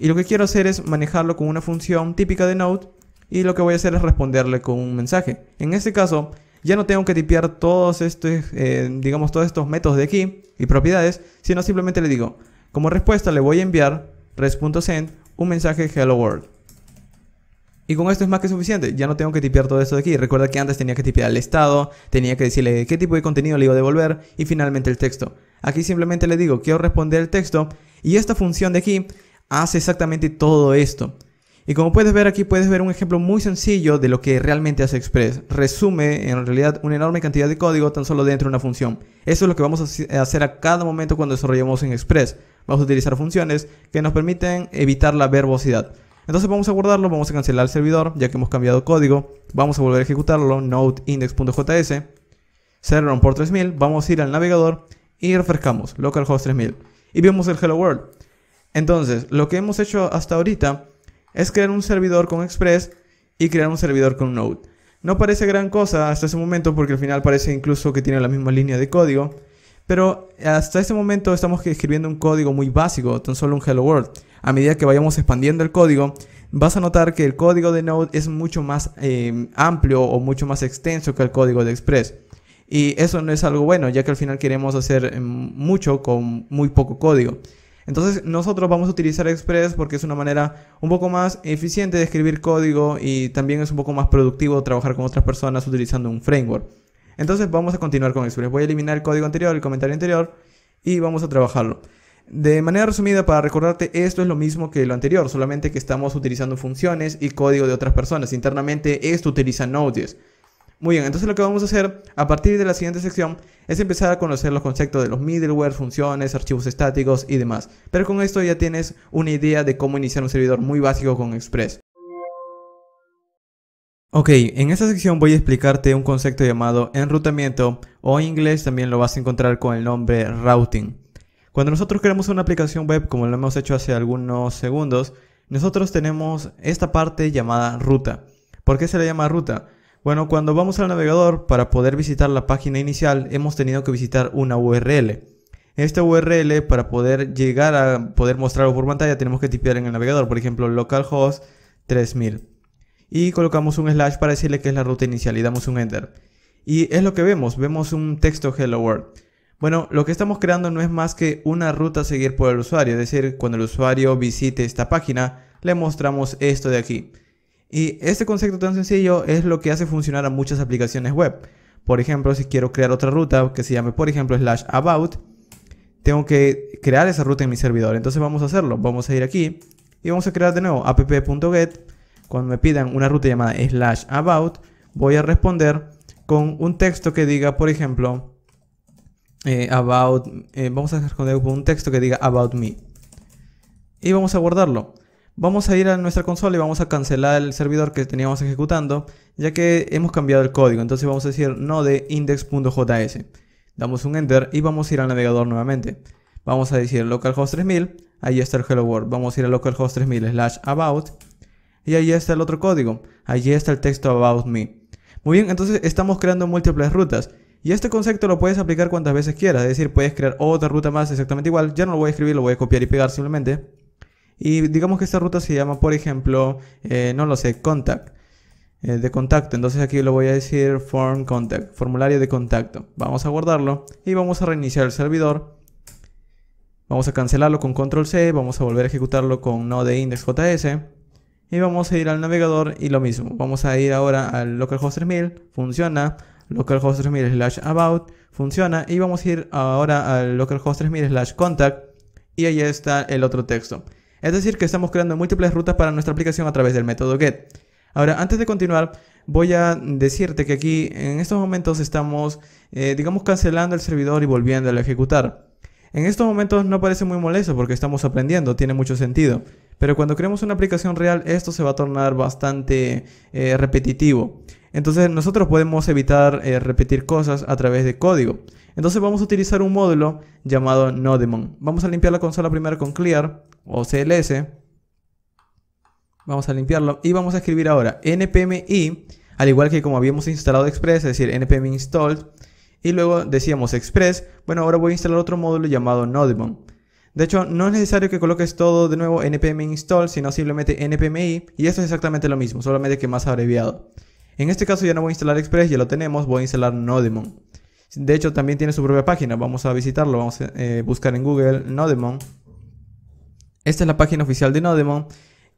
Y lo que quiero hacer es manejarlo con una función típica de Node y lo que voy a hacer es responderle con un mensaje. En este caso, ya no tengo que tipear todos estos, eh, digamos, todos estos métodos de aquí y propiedades, sino simplemente le digo, como respuesta le voy a enviar res.send un mensaje hello world. Y con esto es más que suficiente, ya no tengo que tipear todo esto de aquí. Recuerda que antes tenía que tipear el estado, tenía que decirle qué tipo de contenido le iba a devolver y finalmente el texto. Aquí simplemente le digo, quiero responder el texto y esta función de aquí hace exactamente todo esto. Y como puedes ver aquí, puedes ver un ejemplo muy sencillo de lo que realmente hace Express. Resume en realidad una enorme cantidad de código tan solo dentro de una función. Eso es lo que vamos a hacer a cada momento cuando desarrollamos en Express. Vamos a utilizar funciones que nos permiten evitar la verbosidad. Entonces vamos a guardarlo, vamos a cancelar el servidor ya que hemos cambiado código. Vamos a volver a ejecutarlo, node index.js, server por 3000. Vamos a ir al navegador y refrescamos localhost 3000. Y vemos el hello world. Entonces, lo que hemos hecho hasta ahorita es crear un servidor con Express y crear un servidor con Node. No parece gran cosa hasta ese momento porque al final parece incluso que tiene la misma línea de código, pero hasta ese momento estamos escribiendo un código muy básico, tan solo un Hello World. A medida que vayamos expandiendo el código, vas a notar que el código de Node es mucho más eh, amplio o mucho más extenso que el código de Express. Y eso no es algo bueno, ya que al final queremos hacer em, mucho con muy poco código. Entonces nosotros vamos a utilizar Express porque es una manera un poco más eficiente de escribir código y también es un poco más productivo trabajar con otras personas utilizando un framework. Entonces vamos a continuar con Express. Voy a eliminar el código anterior, el comentario anterior y vamos a trabajarlo. De manera resumida, para recordarte, esto es lo mismo que lo anterior, solamente que estamos utilizando funciones y código de otras personas. Internamente, esto utiliza Node.js. Muy bien, entonces lo que vamos a hacer a partir de la siguiente sección es empezar a conocer los conceptos de los middleware, funciones, archivos estáticos y demás. Pero con esto ya tienes una idea de cómo iniciar un servidor muy básico con Express. Ok, en esta sección voy a explicarte un concepto llamado enrutamiento o en inglés también lo vas a encontrar con el nombre routing. Cuando nosotros creamos una aplicación web como lo hemos hecho hace algunos segundos, nosotros tenemos esta parte llamada ruta. ¿Por qué se le llama ruta? Bueno, cuando vamos al navegador, para poder visitar la página inicial, hemos tenido que visitar una URL. Esta URL, para poder llegar a poder mostrarlo por pantalla, tenemos que tipear en el navegador, por ejemplo, localhost 3000. Y colocamos un slash para decirle que es la ruta inicial y damos un enter. Y es lo que vemos, vemos un texto Hello World. Bueno, lo que estamos creando no es más que una ruta a seguir por el usuario, es decir, cuando el usuario visite esta página, le mostramos esto de aquí. Y este concepto tan sencillo es lo que hace funcionar a muchas aplicaciones web. Por ejemplo, si quiero crear otra ruta que se llame, por ejemplo, slash about, tengo que crear esa ruta en mi servidor. Entonces vamos a hacerlo. Vamos a ir aquí y vamos a crear de nuevo app.get. Cuando me pidan una ruta llamada slash about, voy a responder con un texto que diga, por ejemplo, eh, about, eh, vamos a responder con un texto que diga about me. Y vamos a guardarlo. Vamos a ir a nuestra consola y vamos a cancelar el servidor que teníamos ejecutando, ya que hemos cambiado el código. Entonces vamos a decir no de index.js. Damos un enter y vamos a ir al navegador nuevamente. Vamos a decir localhost 3000, ahí está el hello world. Vamos a ir a localhost 3000 slash about y ahí está el otro código. Allí está el texto about me. Muy bien, entonces estamos creando múltiples rutas. Y este concepto lo puedes aplicar cuantas veces quieras, es decir, puedes crear otra ruta más exactamente igual. Ya no lo voy a escribir, lo voy a copiar y pegar simplemente. Y digamos que esta ruta se llama, por ejemplo, eh, no lo sé, contact, eh, de contacto. Entonces aquí lo voy a decir form contact, formulario de contacto. Vamos a guardarlo y vamos a reiniciar el servidor. Vamos a cancelarlo con control C, vamos a volver a ejecutarlo con node index.js. Y vamos a ir al navegador y lo mismo. Vamos a ir ahora al localhost 3000, funciona. Localhost 3000 slash about, funciona. Y vamos a ir ahora al localhost 3000 slash contact. Y ahí está el otro texto. Es decir, que estamos creando múltiples rutas para nuestra aplicación a través del método get. Ahora, antes de continuar, voy a decirte que aquí en estos momentos estamos, eh, digamos, cancelando el servidor y volviéndolo a ejecutar. En estos momentos no parece muy molesto porque estamos aprendiendo, tiene mucho sentido. Pero cuando creemos una aplicación real, esto se va a tornar bastante eh, repetitivo. Entonces nosotros podemos evitar eh, repetir cosas a través de código. Entonces vamos a utilizar un módulo llamado Nodemon. Vamos a limpiar la consola primero con clear o cls. Vamos a limpiarlo y vamos a escribir ahora npmi, al igual que como habíamos instalado Express, es decir, npm installed. Y luego decíamos Express, bueno, ahora voy a instalar otro módulo llamado Nodemon. De hecho, no es necesario que coloques todo de nuevo npm install, sino simplemente npmi, y esto es exactamente lo mismo, solamente que más abreviado. En este caso ya no voy a instalar Express, ya lo tenemos, voy a instalar Nodemon. De hecho, también tiene su propia página. Vamos a visitarlo. Vamos a eh, eh, buscar en Google Nodemon. Esta es la página oficial de Nodemon.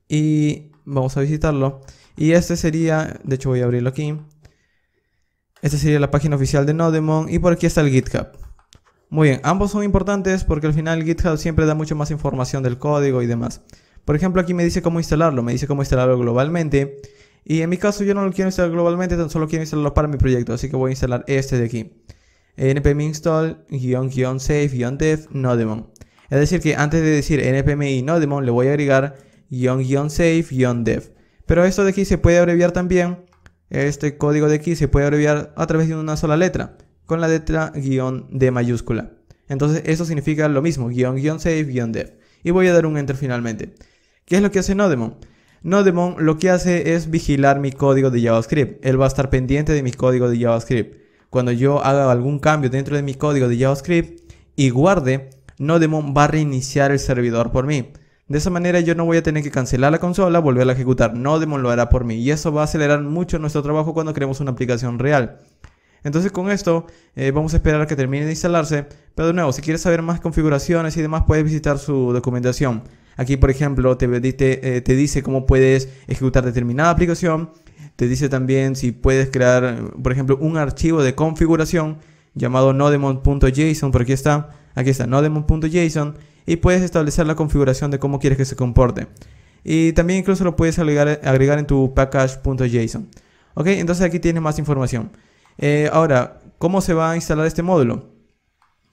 Y vamos a visitarlo. Y este sería, de hecho voy a abrirlo aquí. Esta sería la página oficial de Nodemon. Y por aquí está el GitHub. Muy bien, ambos son importantes porque al final GitHub siempre da mucho más información del código y demás. Por ejemplo, aquí me dice cómo instalarlo, me dice cómo instalarlo globalmente. Y en mi caso yo no lo quiero instalar globalmente, tan solo quiero instalarlo para mi proyecto, así que voy a instalar este de aquí npm install save dev nodemon. Es decir que antes de decir npm y nodemon le voy a agregar save dev. Pero esto de aquí se puede abreviar también, este código de aquí se puede abreviar a través de una sola letra, con la letra guión de mayúscula. Entonces eso significa lo mismo, save dev. Y voy a dar un enter finalmente. ¿Qué es lo que hace Nodemon? Nodemon lo que hace es vigilar mi código de JavaScript. Él va a estar pendiente de mi código de JavaScript cuando yo haga algún cambio dentro de mi código de JavaScript y guarde, Nodemon va a reiniciar el servidor por mí. De esa manera yo no voy a tener que cancelar la consola, volverla a ejecutar. Nodemon lo hará por mí. Y eso va a acelerar mucho nuestro trabajo cuando creemos una aplicación real. Entonces con esto eh, vamos a esperar a que termine de instalarse. Pero de nuevo, si quieres saber más configuraciones y demás, puedes visitar su documentación. Aquí, por ejemplo, te eh, dice cómo puedes ejecutar determinada aplicación te dice también si puedes crear, por ejemplo, un archivo de configuración llamado nodemon.json, por aquí está, aquí está, nodemon.json, y puedes establecer la configuración de cómo quieres que se comporte. Y también incluso lo puedes agregar, en tu package.json. Ok, entonces aquí tienes más información. Eh, ahora, ¿cómo se va a instalar este módulo?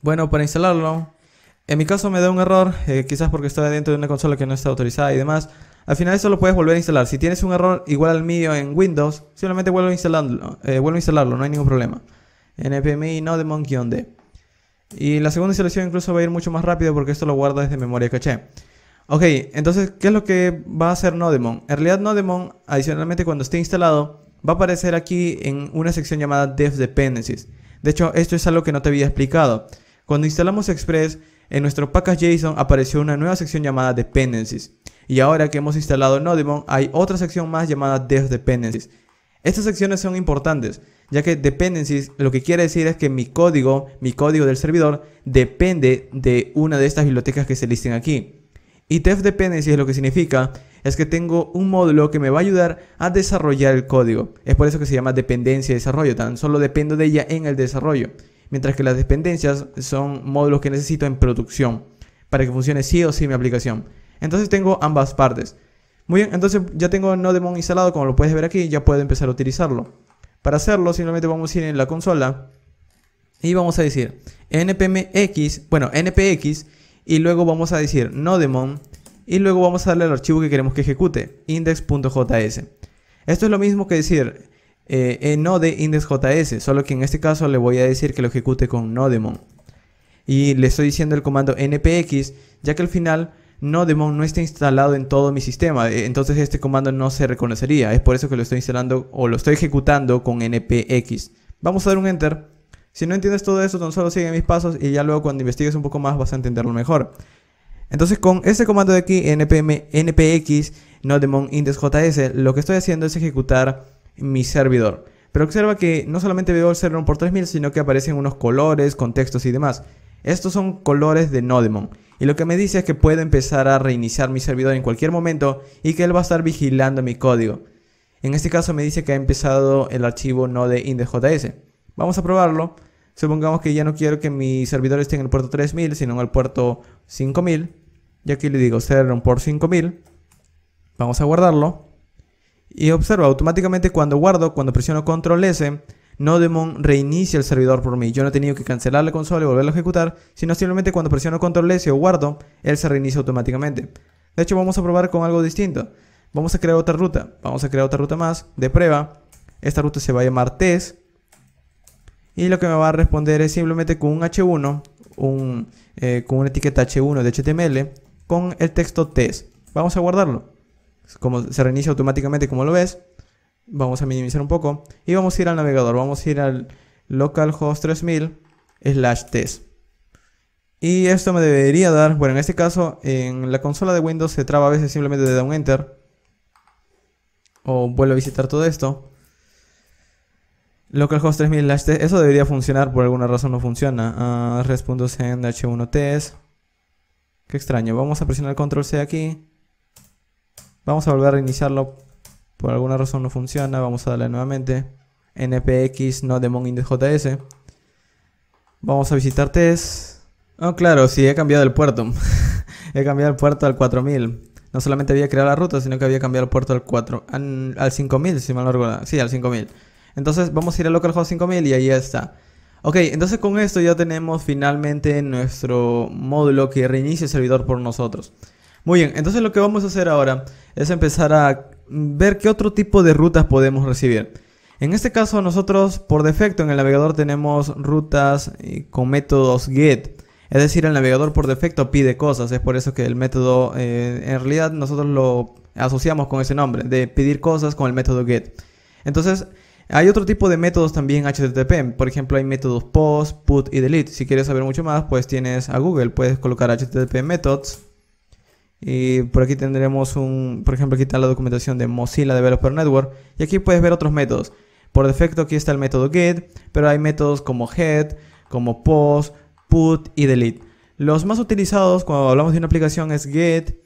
Bueno, para instalarlo, en mi caso me da un error, eh, quizás porque está dentro de una consola que no está autorizada y demás. Al final eso lo puedes volver a instalar. Si tienes un error igual al mío en Windows, simplemente vuelvo a instalarlo, eh, vuelvo a instalarlo no hay ningún problema. npmi nodemon-d. Y la segunda instalación incluso va a ir mucho más rápido porque esto lo guarda desde memoria caché. Ok, entonces, ¿qué es lo que va a hacer Nodemon? En realidad Nodemon, adicionalmente cuando esté instalado, va a aparecer aquí en una sección llamada Dev Dependencies. De hecho, esto es algo que no te había explicado. Cuando instalamos Express, en nuestro package JSON apareció una nueva sección llamada Dependencies. Y ahora que hemos instalado Nodemon, hay otra sección más llamada Dev Dependencies. Estas secciones son importantes, ya que dependencies lo que quiere decir es que mi código, mi código del servidor, depende de una de estas bibliotecas que se listen aquí. Y Dev Dependencies lo que significa es que tengo un módulo que me va a ayudar a desarrollar el código. Es por eso que se llama dependencia de desarrollo, tan solo dependo de ella en el desarrollo mientras que las dependencias son módulos que necesito en producción para que funcione sí o sí mi aplicación. Entonces tengo ambas partes. Muy bien, entonces ya tengo NodeMon instalado, como lo puedes ver aquí, ya puedo empezar a utilizarlo. Para hacerlo, simplemente vamos a ir en la consola y vamos a decir npmx, bueno, npx, y luego vamos a decir nodemon, y luego vamos a darle al archivo que queremos que ejecute, index.js. Esto es lo mismo que decir eh, en node js solo que en este caso le voy a decir que lo ejecute con nodemon. Y le estoy diciendo el comando npx, ya que al final nodemon no está instalado en todo mi sistema, eh, entonces este comando no se reconocería. Es por eso que lo estoy instalando o lo estoy ejecutando con npx. Vamos a dar un enter. Si no entiendes todo eso, tan solo sigue mis pasos y ya luego cuando investigues un poco más vas a entenderlo mejor. Entonces con este comando de aquí, npm, npx, nodemon js, lo que estoy haciendo es ejecutar mi servidor. Pero observa que no solamente veo el servidor por 3000, sino que aparecen unos colores, contextos y demás. Estos son colores de Nodemon. Y lo que me dice es que puedo empezar a reiniciar mi servidor en cualquier momento y que él va a estar vigilando mi código. En este caso me dice que ha empezado el archivo node index.js. Vamos a probarlo. Supongamos que ya no quiero que mi servidor esté en el puerto 3000, sino en el puerto 5000. Y aquí le digo server por 5000. Vamos a guardarlo. Y observa, automáticamente cuando guardo, cuando presiono control S, demon reinicia el servidor por mí. Yo no he tenido que cancelar la consola y volverlo a ejecutar, sino simplemente cuando presiono control S o guardo, él se reinicia automáticamente. De hecho, vamos a probar con algo distinto. Vamos a crear otra ruta. Vamos a crear otra ruta más de prueba. Esta ruta se va a llamar test. Y lo que me va a responder es simplemente con un H1, eh, con una etiqueta H1 de HTML, con el texto test. Vamos a guardarlo como se reinicia automáticamente como lo ves, vamos a minimizar un poco y vamos a ir al navegador, vamos a ir al localhost 3000 slash test. Y esto me debería dar, bueno, en este caso en la consola de Windows se traba a veces simplemente de dar un enter o vuelve a visitar todo esto. Localhost 3000 slash test, eso debería funcionar, por alguna razón no funciona. Uh, ah, h1 test. Qué extraño, vamos a presionar control C aquí Vamos a volver a reiniciarlo. Por alguna razón no funciona. Vamos a darle nuevamente. npx no Vamos a visitar test. Oh, ah, claro, sí, he cambiado el puerto. he cambiado el puerto al 4000. No solamente había creado la ruta, sino que había cambiado el puerto al 4, al, 5000, si mal no recuerdo. Sí, al 5000. Entonces vamos a ir a localhost 5000 y ahí ya está. Ok, entonces con esto ya tenemos finalmente nuestro módulo que reinicia el servidor por nosotros. Muy bien, entonces lo que vamos a hacer ahora es empezar a ver qué otro tipo de rutas podemos recibir. En este caso nosotros por defecto en el navegador tenemos rutas con métodos get. Es decir, el navegador por defecto pide cosas. Es por eso que el método, eh, en realidad nosotros lo asociamos con ese nombre, de pedir cosas con el método get. Entonces, hay otro tipo de métodos también HTTP. Por ejemplo, hay métodos post, put y delete. Si quieres saber mucho más, pues tienes a Google. Puedes colocar HTTP methods y por aquí tendremos un, por ejemplo, aquí está la documentación de Mozilla Developer Network. Y aquí puedes ver otros métodos. Por defecto aquí está el método get, pero hay métodos como head, como post, put y delete. Los más utilizados cuando hablamos de una aplicación es get,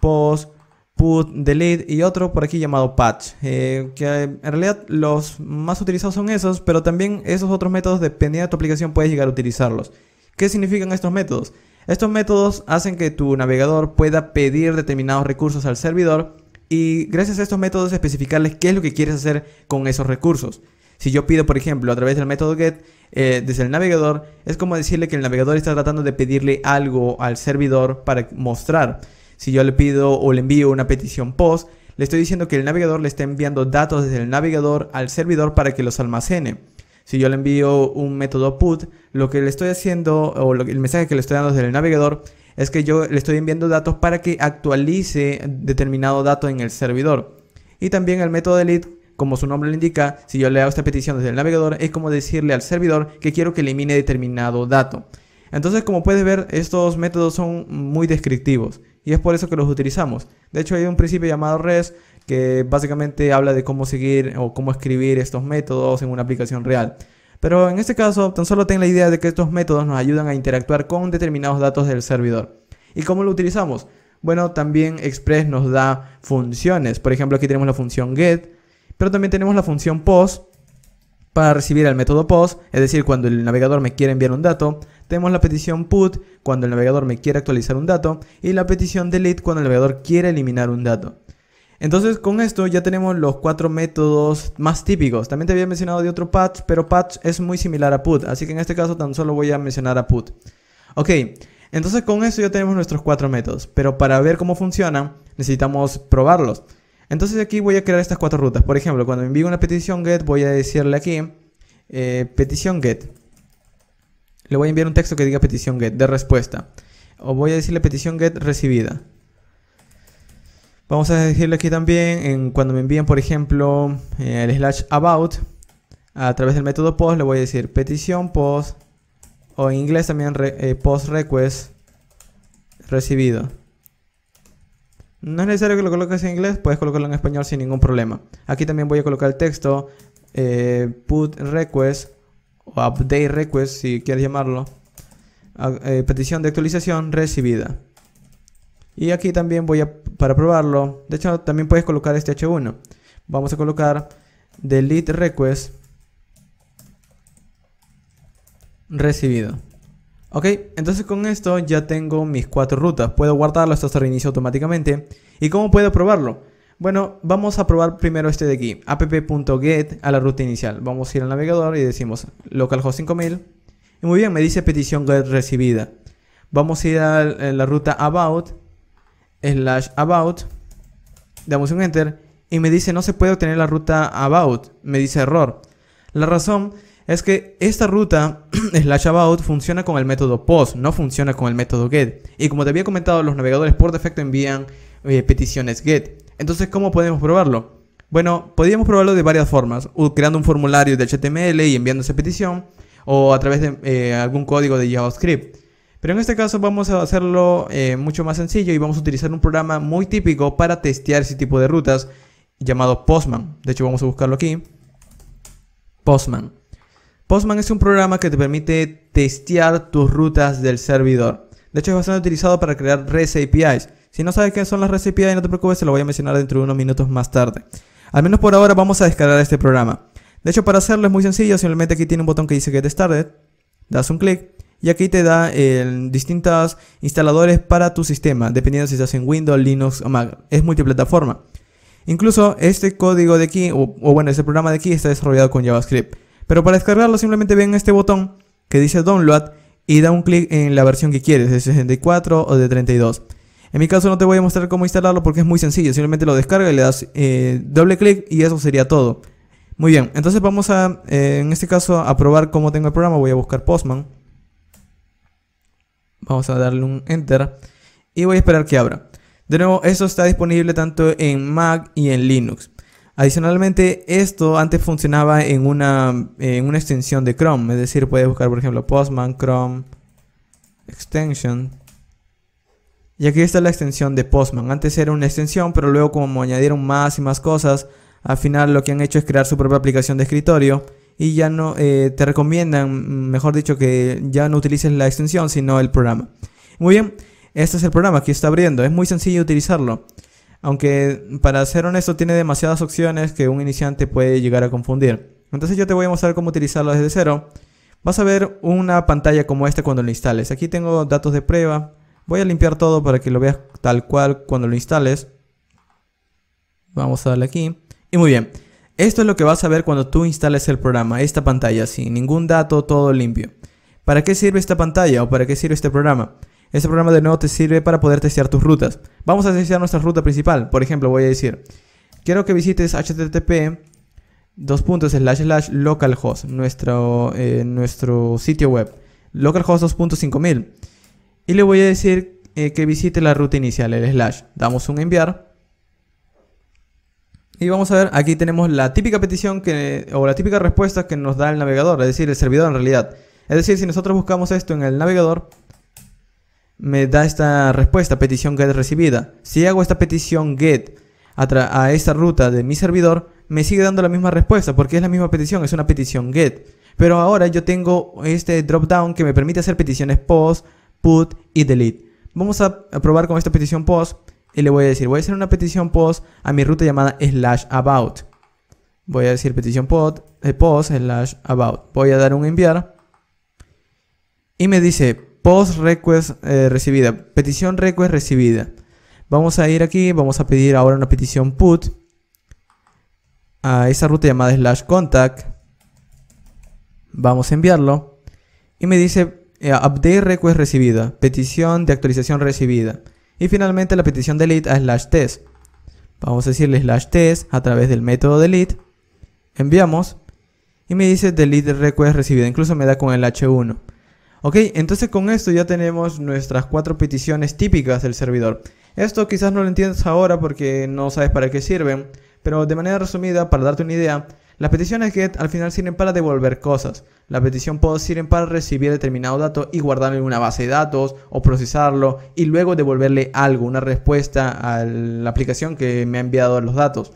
post, put, delete y otro por aquí llamado patch. Eh, que eh, en realidad los más utilizados son esos, pero también esos otros métodos dependiendo de tu aplicación puedes llegar a utilizarlos. ¿Qué significan estos métodos? Estos métodos hacen que tu navegador pueda pedir determinados recursos al servidor y gracias a estos métodos especificarles qué es lo que quieres hacer con esos recursos. Si yo pido, por ejemplo, a través del método get eh, desde el navegador, es como decirle que el navegador está tratando de pedirle algo al servidor para mostrar. Si yo le pido o le envío una petición post, le estoy diciendo que el navegador le está enviando datos desde el navegador al servidor para que los almacene. Si yo le envío un método put, lo que le estoy haciendo o el mensaje que le estoy dando desde el navegador es que yo le estoy enviando datos para que actualice determinado dato en el servidor. Y también el método delete, como su nombre lo indica, si yo le hago esta petición desde el navegador, es como decirle al servidor que quiero que elimine determinado dato. Entonces, como puedes ver, estos métodos son muy descriptivos y es por eso que los utilizamos. De hecho, hay un principio llamado res que básicamente habla de cómo seguir o cómo escribir estos métodos en una aplicación real. Pero en este caso, tan solo ten la idea de que estos métodos nos ayudan a interactuar con determinados datos del servidor. ¿Y cómo lo utilizamos? Bueno, también Express nos da funciones. Por ejemplo, aquí tenemos la función get, pero también tenemos la función post para recibir el método post, es decir, cuando el navegador me quiere enviar un dato. Tenemos la petición put cuando el navegador me quiere actualizar un dato y la petición delete cuando el navegador quiere eliminar un dato. Entonces con esto ya tenemos los cuatro métodos más típicos. También te había mencionado de otro patch, pero patch es muy similar a put, así que en este caso tan solo voy a mencionar a put. Ok, entonces con esto ya tenemos nuestros cuatro métodos, pero para ver cómo funcionan necesitamos probarlos. Entonces aquí voy a crear estas cuatro rutas. Por ejemplo, cuando envío una petición get voy a decirle aquí eh, petición get. Le voy a enviar un texto que diga petición get de respuesta. O voy a decirle petición get recibida. Vamos a decirle aquí también, en, cuando me envíen, por ejemplo, eh, el slash about, a través del método post, le voy a decir petición post, o en inglés también eh, post request recibido. No es necesario que lo coloques en inglés, puedes colocarlo en español sin ningún problema. Aquí también voy a colocar el texto, eh, put request, o update request, si quieres llamarlo, petición de actualización recibida. Y aquí también voy a, para probarlo, de hecho también puedes colocar este h1. Vamos a colocar delete request recibido. Ok, entonces con esto ya tengo mis cuatro rutas. Puedo guardarlo, hasta se inicio automáticamente. ¿Y cómo puedo probarlo? Bueno, vamos a probar primero este de aquí, app.get a la ruta inicial. Vamos a ir al navegador y decimos localhost 5000. Y muy bien, me dice petición get recibida. Vamos a ir a la ruta about slash about, damos un enter y me dice no se puede obtener la ruta about, me dice error. La razón es que esta ruta slash about funciona con el método post, no funciona con el método get. Y como te había comentado, los navegadores por defecto envían eh, peticiones get. Entonces, ¿cómo podemos probarlo? Bueno, podríamos probarlo de varias formas, creando un formulario de HTML y enviando esa petición, o a través de eh, algún código de JavaScript. Pero en este caso vamos a hacerlo eh, mucho más sencillo y vamos a utilizar un programa muy típico para testear ese tipo de rutas llamado Postman. De hecho vamos a buscarlo aquí. Postman. Postman es un programa que te permite testear tus rutas del servidor. De hecho es bastante utilizado para crear REST APIs. Si no sabes qué son las REST APIs no te preocupes, se lo voy a mencionar dentro de unos minutos más tarde. Al menos por ahora vamos a descargar este programa. De hecho para hacerlo es muy sencillo, simplemente aquí tiene un botón que dice Get Started. Das un clic y aquí te da eh, distintos instaladores para tu sistema, dependiendo si estás en Windows, Linux o Mac. Es multiplataforma. Incluso este código de aquí, o, bueno, este programa de aquí está desarrollado con JavaScript. Pero para descargarlo simplemente ven este botón que dice Download y da un clic en la versión que quieres, de 64 o de 32. En mi caso no te voy a mostrar cómo instalarlo porque es muy sencillo, simplemente lo descarga y le das eh, doble clic y eso sería todo. Muy bien, entonces vamos a, eh, en este caso, a probar cómo tengo el programa, voy a buscar Postman. Vamos a darle un enter y voy a esperar que abra. De nuevo, esto está disponible tanto en Mac y en Linux. Adicionalmente, esto antes funcionaba en una, en una extensión de Chrome. Es decir, puedes buscar, por ejemplo, Postman, Chrome, Extension. Y aquí está la extensión de Postman. Antes era una extensión, pero luego como añadieron más y más cosas, al final lo que han hecho es crear su propia aplicación de escritorio y ya no eh, te recomiendan, mm, mejor dicho, que ya no utilices la extensión, sino el programa. Muy bien, este es el programa que está abriendo. Es muy sencillo utilizarlo. Aunque para ser honesto tiene demasiadas opciones que un iniciante puede llegar a confundir. Entonces yo te voy a mostrar cómo utilizarlo desde cero. Vas a ver una pantalla como esta cuando lo instales. Aquí tengo datos de prueba. Voy a limpiar todo para que lo veas tal cual cuando lo instales. Vamos a darle aquí. Y muy bien. Esto es lo que vas a ver cuando tú instales el programa, esta pantalla, sin ningún dato, todo limpio. ¿Para qué sirve esta pantalla o para qué sirve este programa? Este programa de nuevo te sirve para poder testear tus rutas. Vamos a testear nuestra ruta principal. Por ejemplo, voy a decir, quiero que visites http dos puntos localhost, nuestro, eh, nuestro sitio web, localhost 2.5000. Y le voy a decir eh, que visite la ruta inicial, el slash. Damos un enviar. Y vamos a ver, aquí tenemos la típica petición que, o la típica respuesta que nos da el navegador, es decir, el servidor en realidad. Es decir, si nosotros buscamos esto en el navegador, me da esta respuesta, petición get recibida. Si hago esta petición get a, a esta ruta de mi servidor, me sigue dando la misma respuesta, porque es la misma petición, es una petición get. Pero ahora yo tengo este drop down que me permite hacer peticiones post, put y delete. Vamos a probar con esta petición post y le voy a decir, voy a hacer una petición post a mi ruta llamada slash about. Voy a decir petición post, eh, post slash about. Voy a dar un enviar. Y me dice post request eh, recibida, petición request recibida. Vamos a ir aquí, vamos a pedir ahora una petición put a esa ruta llamada slash contact. Vamos a enviarlo. Y me dice eh, update request recibida, petición de actualización recibida. Y finalmente la petición delete a slash test. Vamos a decirle slash test a través del método delete. Enviamos. Y me dice delete request recibida. Incluso me da con el H1. Ok, entonces con esto ya tenemos nuestras cuatro peticiones típicas del servidor. Esto quizás no lo entiendas ahora porque no sabes para qué sirven. Pero de manera resumida, para darte una idea, las peticiones GET al final sirven para devolver cosas. La petición POST sirven para recibir determinado dato y guardarlo en una base de datos o procesarlo y luego devolverle algo, una respuesta a la aplicación que me ha enviado los datos.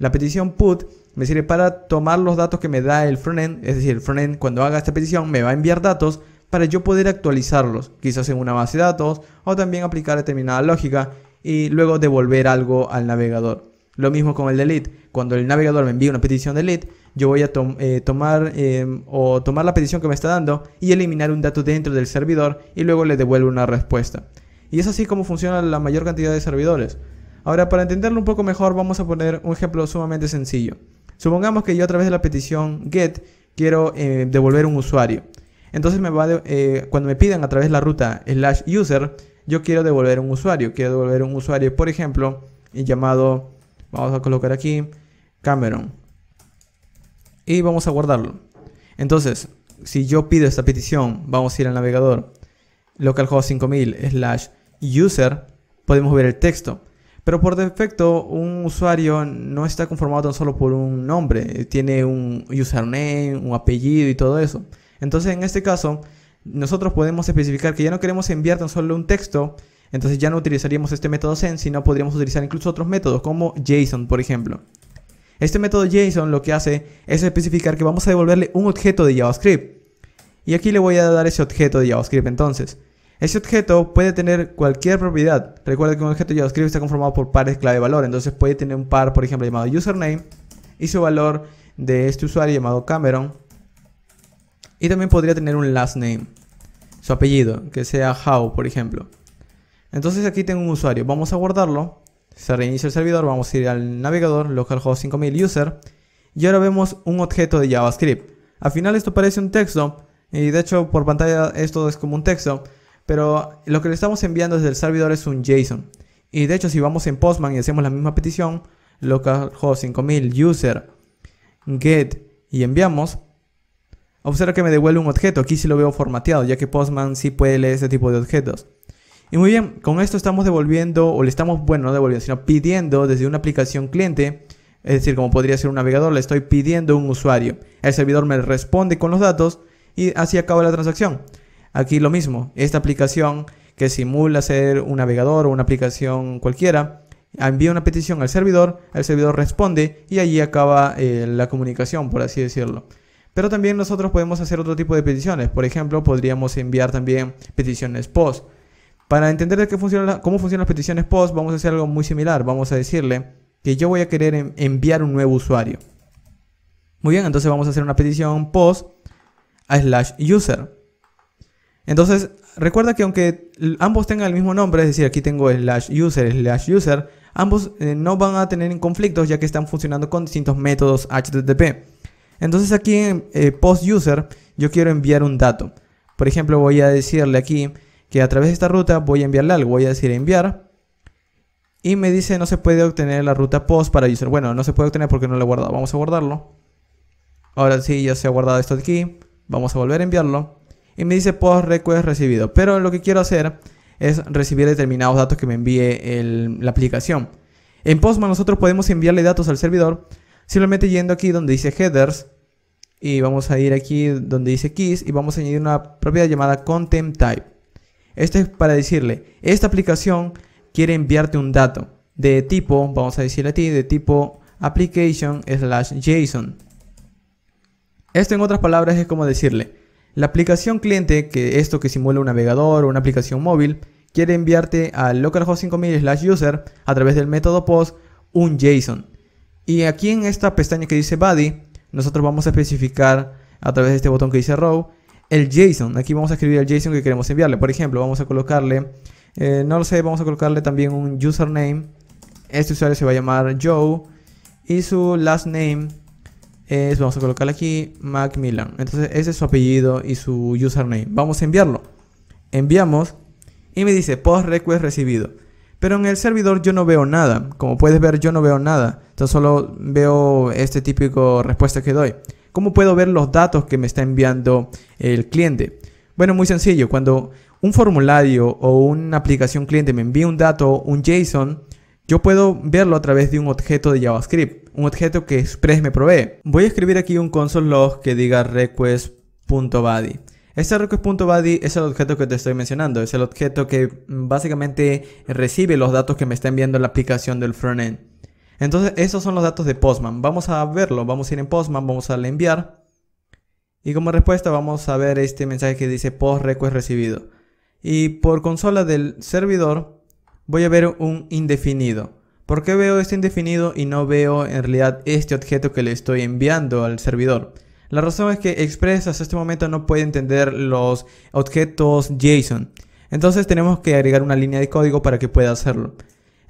La petición PUT me sirve para tomar los datos que me da el frontend, es decir, el frontend cuando haga esta petición me va a enviar datos para yo poder actualizarlos, quizás en una base de datos o también aplicar determinada lógica y luego devolver algo al navegador. Lo mismo con el delete. Cuando el navegador me envía una petición delete, yo voy a eh, tomar em, o tomar la petición que me está dando y eliminar un dato dentro del servidor y luego le devuelvo una respuesta. Y es así como funciona la mayor cantidad de servidores. Ahora, para entenderlo un poco mejor, vamos a poner un ejemplo sumamente sencillo. Supongamos que yo a través de la petición get quiero eh, devolver un usuario. Entonces me va eh, cuando me pidan a través de la ruta slash user, yo quiero devolver un usuario. Quiero devolver un usuario, por ejemplo, llamado Vamos a colocar aquí Cameron. Y vamos a guardarlo. Entonces, si yo pido esta petición, vamos a ir al navegador localhost 5000 slash user, podemos ver el texto. Pero por defecto, un usuario no está conformado tan solo por un nombre, tiene un username, un apellido y todo eso. Entonces, en este caso, nosotros podemos especificar que ya no queremos enviar tan solo un texto, entonces ya no utilizaríamos este método send, sino podríamos utilizar incluso otros métodos como JSON, por ejemplo. Este método JSON lo que hace es especificar que vamos a devolverle un objeto de JavaScript. Y aquí le voy a dar ese objeto de JavaScript entonces. Ese objeto puede tener cualquier propiedad. Recuerda que un objeto de JavaScript está conformado por pares clave valor. Entonces puede tener un par, por ejemplo, llamado username y su valor de este usuario llamado Cameron. Y también podría tener un last name, su apellido, que sea How, por ejemplo. Entonces aquí tengo un usuario, vamos a guardarlo. Se reinicia el servidor, vamos a ir al navegador, localhost 5000 user. Y ahora vemos un objeto de JavaScript. Al final esto parece un texto, y de hecho por pantalla esto es como un texto, pero lo que le estamos enviando desde el servidor es un JSON. Y de hecho si vamos en Postman y hacemos la misma petición, localhost 5000 user get y enviamos, observa que me devuelve un objeto, aquí sí lo veo formateado, ya que Postman sí puede leer Ese tipo de objetos. Y muy bien, con esto estamos devolviendo, o le estamos, bueno, no devolviendo, sino pidiendo desde una aplicación cliente, es decir, como podría ser un navegador, le estoy pidiendo un usuario. El servidor me responde con los datos y así acaba la transacción. Aquí lo mismo, esta aplicación que simula ser un navegador o una aplicación cualquiera, envía una petición al servidor, el servidor responde y allí acaba eh, la comunicación, por así decirlo. Pero también nosotros podemos hacer otro tipo de peticiones, por ejemplo, podríamos enviar también peticiones POST para entender de qué funciona cómo funcionan las peticiones POST, vamos a hacer algo muy similar. Vamos a decirle que yo voy a querer enviar un nuevo usuario. Muy bien, entonces vamos a hacer una petición POST a slash user. Entonces, recuerda que aunque ambos tengan el mismo nombre, es decir, aquí tengo slash user, slash user, ambos eh, no van a tener conflictos ya que están funcionando con distintos métodos HTTP. Entonces aquí en eh, post user yo quiero enviar un dato. Por ejemplo, voy a decirle aquí que a través de esta ruta voy a enviarle algo. Voy a decir enviar. Y me dice no se puede obtener la ruta post para user. Bueno, no se puede obtener porque no lo he guardado. Vamos a guardarlo. Ahora sí, ya se ha guardado esto aquí. Vamos a volver a enviarlo. Y me dice post request recibido. Pero lo que quiero hacer es recibir determinados datos que me envíe la aplicación. En Postman nosotros podemos enviarle datos al servidor simplemente yendo aquí donde dice headers y vamos a ir aquí donde dice keys y vamos a añadir una propiedad llamada content type. Esto es para decirle, esta aplicación quiere enviarte un dato de tipo, vamos a decirle a ti, de tipo application slash JSON. Esto en otras palabras es como decirle, la aplicación cliente, que esto que simula un navegador o una aplicación móvil, quiere enviarte al localhost 5000 slash user a través del método post un JSON. Y aquí en esta pestaña que dice body, nosotros vamos a especificar a través de este botón que dice row el JSON. Aquí vamos a escribir el JSON que queremos enviarle. Por ejemplo, vamos a colocarle, eh, no lo sé, vamos a colocarle también un username. Este usuario se va a llamar Joe y su last name es, vamos a colocarle aquí, Macmillan. Entonces ese es su apellido y su username. Vamos a enviarlo. Enviamos y me dice post request recibido. Pero en el servidor yo no veo nada. Como puedes ver, yo no veo nada. Entonces solo veo este típico respuesta que doy. ¿Cómo puedo ver los datos que me está enviando el cliente? Bueno, muy sencillo. Cuando un formulario o una aplicación cliente me envía un dato, un JSON, yo puedo verlo a través de un objeto de JavaScript, un objeto que Express me provee. Voy a escribir aquí un console.log log que diga request.body. Este request.body es el objeto que te estoy mencionando, es el objeto que básicamente recibe los datos que me está enviando la aplicación del frontend. Entonces, esos son los datos de Postman. Vamos a verlo, vamos a ir en Postman, vamos a darle enviar. Y como respuesta vamos a ver este mensaje que dice post request recibido. Y por consola del servidor voy a ver un indefinido. ¿Por qué veo este indefinido y no veo en realidad este objeto que le estoy enviando al servidor? La razón es que Express hasta este momento no puede entender los objetos JSON. Entonces tenemos que agregar una línea de código para que pueda hacerlo.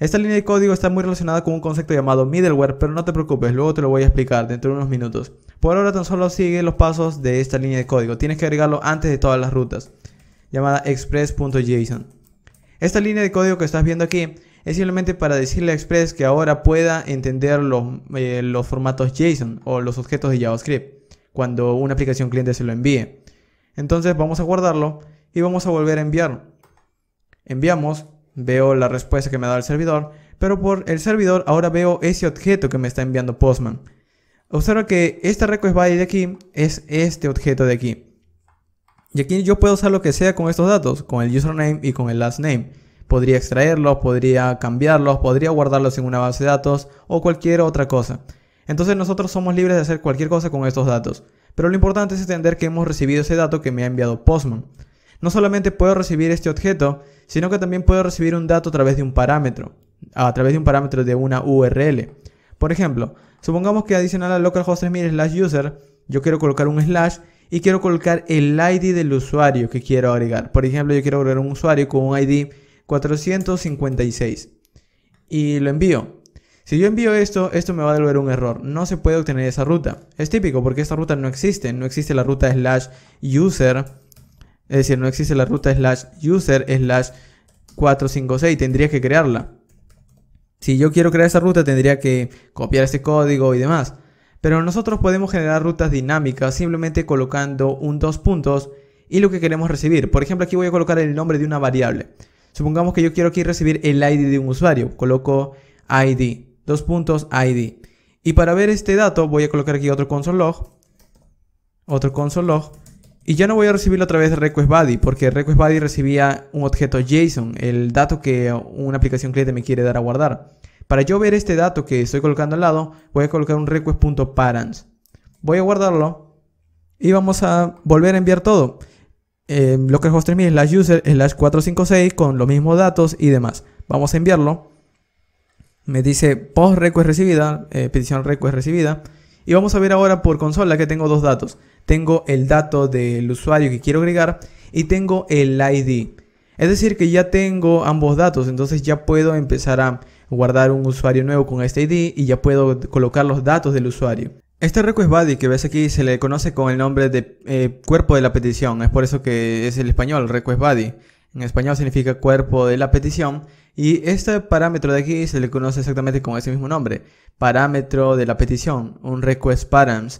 Esta línea de código está muy relacionada con un concepto llamado middleware, pero no te preocupes, luego te lo voy a explicar dentro de unos minutos. Por ahora tan solo sigue los pasos de esta línea de código, tienes que agregarlo antes de todas las rutas, llamada express.json. Esta línea de código que estás viendo aquí es simplemente para decirle a Express que ahora pueda entender los, eh, los formatos JSON o los objetos de JavaScript cuando una aplicación cliente se lo envíe. Entonces vamos a guardarlo y vamos a volver a enviarlo. Enviamos veo la respuesta que me ha dado el servidor, pero por el servidor ahora veo ese objeto que me está enviando Postman. Observa que esta request body de aquí es este objeto de aquí. Y aquí yo puedo usar lo que sea con estos datos, con el username y con el last name. Podría extraerlos, podría cambiarlos, podría guardarlos en una base de datos o cualquier otra cosa. Entonces nosotros somos libres de hacer cualquier cosa con estos datos. Pero lo importante es entender que hemos recibido ese dato que me ha enviado Postman. No solamente puedo recibir este objeto, sino que también puedo recibir un dato a través de un parámetro, a través de un parámetro de una URL. Por ejemplo, supongamos que adicional a localhost 3000 slash user, yo quiero colocar un slash y quiero colocar el ID del usuario que quiero agregar. Por ejemplo, yo quiero agregar un usuario con un ID 456 y lo envío. Si yo envío esto, esto me va a devolver un error. No se puede obtener esa ruta. Es típico porque esta ruta no existe. No existe la ruta slash user es decir, no existe la ruta slash user slash 456. Tendría que crearla. Si yo quiero crear esa ruta, tendría que copiar este código y demás. Pero nosotros podemos generar rutas dinámicas simplemente colocando un dos puntos y lo que queremos recibir. Por ejemplo, aquí voy a colocar el nombre de una variable. Supongamos que yo quiero aquí recibir el ID de un usuario. Coloco ID, dos puntos ID. Y para ver este dato voy a colocar aquí otro console.log otro console.log y ya no voy a recibirlo a través de Request Body, porque Request Body recibía un objeto JSON, el dato que una aplicación cliente me quiere dar a guardar. Para yo ver este dato que estoy colocando al lado, voy a colocar un request.parents. Voy a guardarlo y vamos a volver a enviar todo. Eh, lo que Eh, localhost3000 slash user slash 456 con los mismos datos y demás. Vamos a enviarlo. Me dice post request recibida, eh, petición request recibida. Y vamos a ver ahora por consola que tengo dos datos tengo el dato del usuario que quiero agregar y tengo el ID. Es decir, que ya tengo ambos datos, entonces ya puedo empezar a guardar un usuario nuevo con este ID y ya puedo colocar los datos del usuario. Este request body que ves aquí se le conoce con el nombre de eh, cuerpo de la petición, es por eso que es el español, request body. En español significa cuerpo de la petición y este parámetro de aquí se le conoce exactamente con ese mismo nombre, parámetro de la petición, un request params.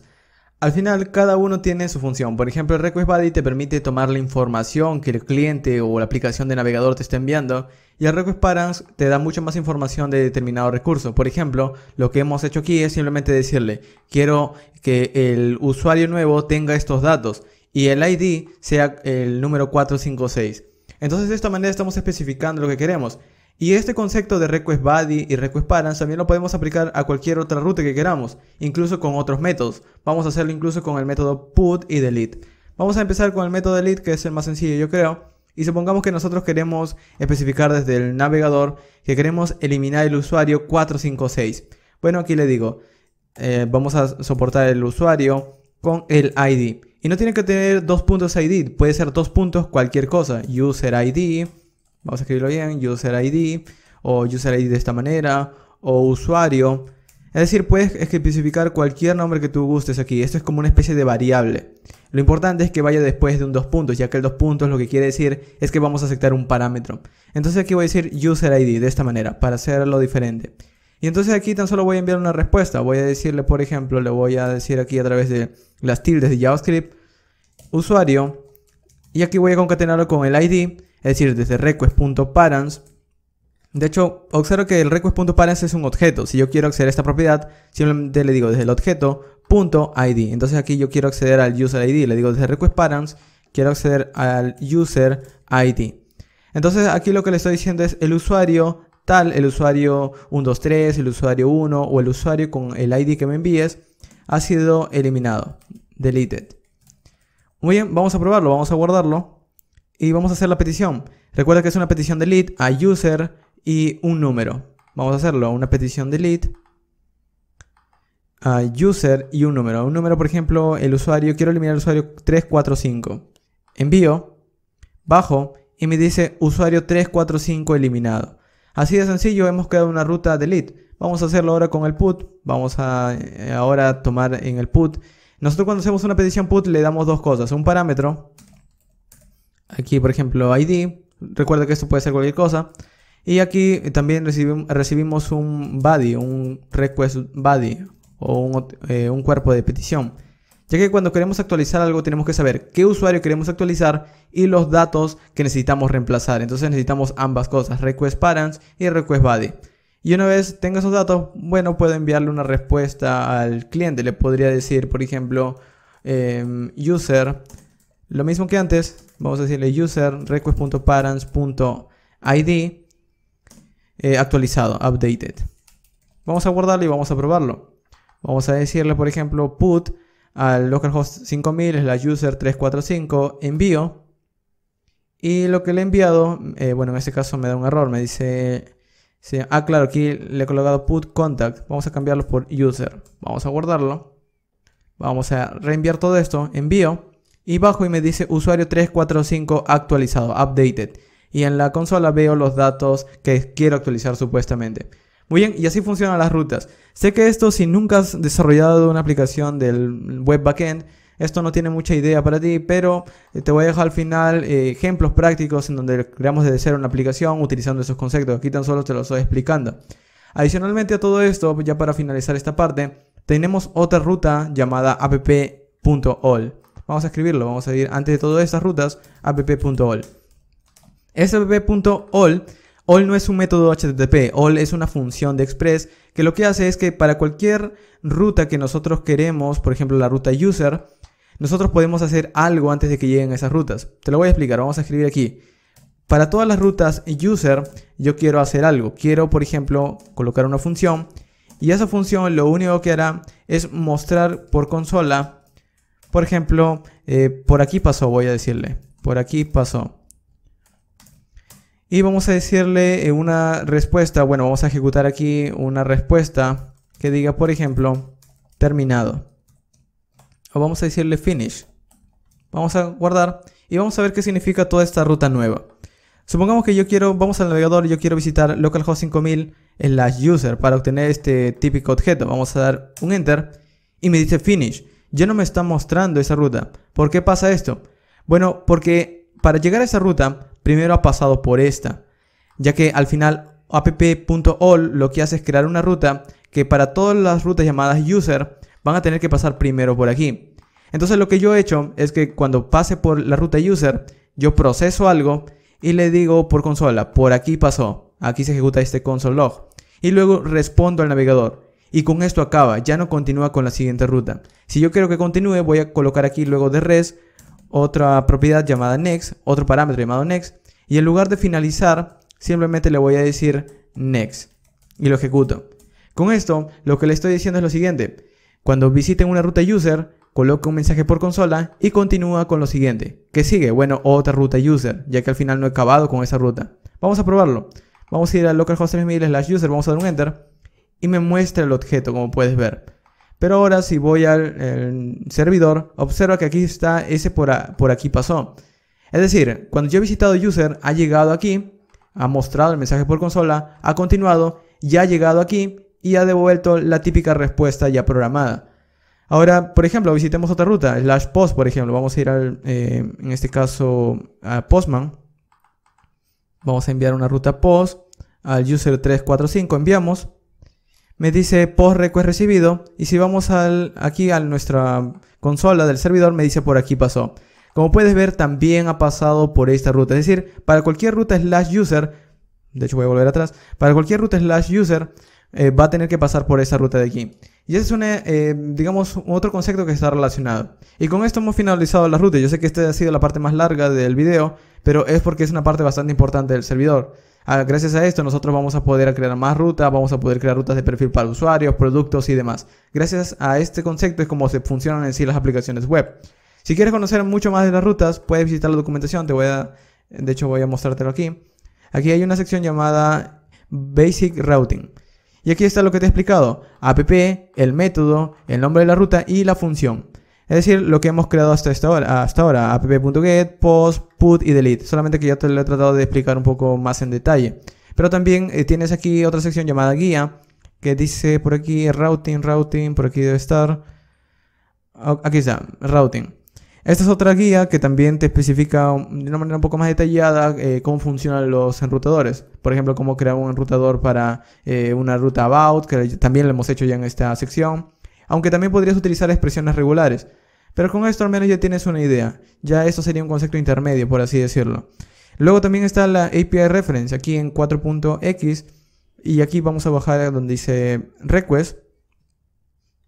Al final, cada uno tiene su función. Por ejemplo, el Request te permite tomar la información que el cliente o la aplicación de navegador te está enviando y el Request te da mucha más información de determinado recurso. Por ejemplo, lo que hemos hecho aquí es simplemente decirle, quiero que el usuario nuevo tenga estos datos y el ID sea el número 456. Entonces de esta manera estamos especificando lo que queremos. Y este concepto de request body y request parents también lo podemos aplicar a cualquier otra ruta que queramos, incluso con otros métodos. Vamos a hacerlo incluso con el método put y delete. Vamos a empezar con el método delete que es el más sencillo yo creo. Y supongamos que nosotros queremos especificar desde el navegador que queremos eliminar el usuario 456. Bueno, aquí le digo, eh, vamos a soportar el usuario con el ID. Y no tiene que tener dos puntos ID, puede ser dos puntos cualquier cosa, user ID, Vamos a escribirlo bien, user ID o user ID de esta manera o usuario. Es decir, puedes especificar cualquier nombre que tú gustes aquí. Esto es como una especie de variable. Lo importante es que vaya después de un dos puntos, ya que el dos puntos lo que quiere decir es que vamos a aceptar un parámetro. Entonces aquí voy a decir user ID de esta manera, para hacerlo diferente. Y entonces aquí tan solo voy a enviar una respuesta. Voy a decirle, por ejemplo, le voy a decir aquí a través de las tildes de JavaScript, usuario. Y aquí voy a concatenarlo con el ID es decir, desde request.params. De hecho, observo que el request.params es un objeto. Si yo quiero acceder a esta propiedad, simplemente le digo desde el objeto Entonces aquí yo quiero acceder al user ID, le digo desde request.params, quiero acceder al user ID. Entonces aquí lo que le estoy diciendo es el usuario tal, el usuario 123, el usuario 1 o el usuario con el ID que me envíes ha sido eliminado, deleted. Muy bien, vamos a probarlo, vamos a guardarlo y vamos a hacer la petición. Recuerda que es una petición de a user y un número. Vamos a hacerlo, una petición de a user y un número. Un número, por ejemplo, el usuario, quiero eliminar el usuario 345. Envío, bajo y me dice usuario 345 eliminado. Así de sencillo, hemos creado una ruta delete Vamos a hacerlo ahora con el put. Vamos a eh, ahora tomar en el put. Nosotros cuando hacemos una petición put le damos dos cosas, un parámetro Aquí, por ejemplo, ID. Recuerda que esto puede ser cualquier cosa. Y aquí también recibimos un body, un request body o eh, un, cuerpo de petición. Ya que cuando queremos actualizar algo tenemos que saber qué usuario queremos actualizar y los datos que necesitamos reemplazar. Entonces necesitamos ambas cosas, request parents y request body. Y una vez tenga esos datos, bueno, puedo enviarle una respuesta al cliente. Le podría decir, por ejemplo, em, user, lo mismo que antes, vamos a decirle user request.parents.id eh, actualizado, updated. Vamos a guardarlo y vamos a probarlo. Vamos a decirle, por ejemplo, put al localhost 5000 es la user 345 envío. Y lo que le he enviado, eh, bueno, en este caso me da un error, me dice, ah, claro, aquí le he colocado put contact. Vamos a cambiarlo por user. Vamos a guardarlo. Vamos a reenviar todo esto, envío y bajo y me dice usuario 345 actualizado, updated. Y en la consola veo los datos que quiero actualizar supuestamente. Muy bien, y así funcionan las rutas. Sé que esto, si nunca has desarrollado una aplicación del web backend, esto no tiene mucha idea para ti, pero eh, te voy a dejar al final eh, ejemplos prácticos en donde creamos desde cero una aplicación utilizando esos conceptos. Aquí tan solo te los estoy explicando. Adicionalmente a todo esto, ya para finalizar esta parte, tenemos otra ruta llamada app.all. Vamos a escribirlo, vamos a ir antes de todas estas rutas, app.all. Este app.all All no es un método HTTP, all es una función de Express que lo que hace es que para cualquier ruta que nosotros queremos, por ejemplo la ruta user, nosotros podemos hacer algo antes de que lleguen esas rutas. Te lo voy a explicar, vamos a escribir aquí. Para todas las rutas user, yo quiero hacer algo. Quiero, por ejemplo, colocar una función y esa función lo único que hará es mostrar por consola por ejemplo, eh, por aquí pasó, voy a decirle. Por aquí pasó. Y vamos a decirle eh, una respuesta. Bueno, vamos a ejecutar aquí una respuesta que diga, por ejemplo, terminado. O vamos a decirle finish. Vamos a guardar y vamos a ver qué significa toda esta ruta nueva. Supongamos que yo quiero, vamos al navegador, yo quiero visitar localhost 5000 la user para obtener este típico objeto. Vamos a dar un enter y me dice finish ya no me está mostrando esa ruta. ¿Por qué pasa esto? Bueno, porque para llegar a esa ruta, primero ha pasado por esta, ya que al final app.all lo que hace es crear una ruta que para todas las rutas llamadas user van a tener que pasar primero por aquí. Entonces lo que yo he hecho es que cuando pase por la ruta user, yo proceso algo y le digo por consola, por aquí pasó, aquí se ejecuta este console Y luego respondo al navegador y con esto acaba, ya no continúa con la siguiente ruta. Si yo quiero que continúe, voy a colocar aquí luego de res otra propiedad llamada next, otro parámetro llamado next. Y en lugar de finalizar, simplemente le voy a decir next. Y lo ejecuto. Con esto, lo que le estoy diciendo es lo siguiente. Cuando visiten una ruta user, Coloque un mensaje por consola y continúa con lo siguiente. ¿Qué sigue? Bueno, otra ruta user, ya que al final no he acabado con esa ruta. Vamos a probarlo. Vamos a ir a localhost 3000 slash user, vamos a dar un enter y me muestra el objeto como puedes ver. Pero ahora si voy al servidor, observa que aquí está ese por, por aquí pasó. Es decir, cuando yo he visitado user, ha llegado aquí, ha mostrado el mensaje por consola, ha continuado, ya ha llegado aquí y ha devuelto la típica respuesta ya programada. Ahora, por ejemplo, visitemos otra ruta, slash post, por ejemplo. Vamos a ir al, eh, en este caso, a postman. Vamos a enviar una ruta post al user 345, enviamos me dice post request recibido y si vamos al, aquí a nuestra consola del servidor me dice por aquí pasó. Como puedes ver también ha pasado por esta ruta, es decir, para cualquier ruta slash user, de hecho voy a volver atrás, para cualquier ruta slash user eh, va a tener que pasar por esa ruta de aquí. Y ese es un eh, digamos, otro concepto que está relacionado. Y con esto hemos finalizado la ruta. Yo sé que esta ha sido la parte más larga del video, pero es porque es una parte bastante importante del servidor. Ah, gracias a esto nosotros vamos a poder crear más rutas, vamos a poder crear rutas de perfil para usuarios, productos y demás. Gracias a este concepto es como se funcionan en sí las aplicaciones web. Si quieres conocer mucho más de las rutas, puedes visitar la documentación, te voy a de hecho voy a mostrártelo aquí. Aquí hay una sección llamada Basic Routing. Y aquí está lo que te he explicado, app, el método, el nombre de la ruta y la función. Es decir, lo que hemos creado hasta hasta ahora, app.get, post, put y delete. Solamente que ya te lo he tratado de explicar un poco más en detalle. Pero también eh, tienes aquí otra sección llamada guía, que dice por aquí routing, routing, por aquí debe estar. Oh, aquí está, routing. Esta es otra guía que también te especifica de una manera un poco más detallada eh, cómo funcionan los enrutadores. Por ejemplo, cómo crear un enrutador para eh, una ruta about, que también lo hemos hecho ya en esta sección. Aunque también podrías utilizar expresiones regulares. Pero con esto al menos ya tienes una idea. Ya esto sería un concepto intermedio, por así decirlo. Luego también está la API reference, aquí en 4.x. Y aquí vamos a bajar a donde dice request.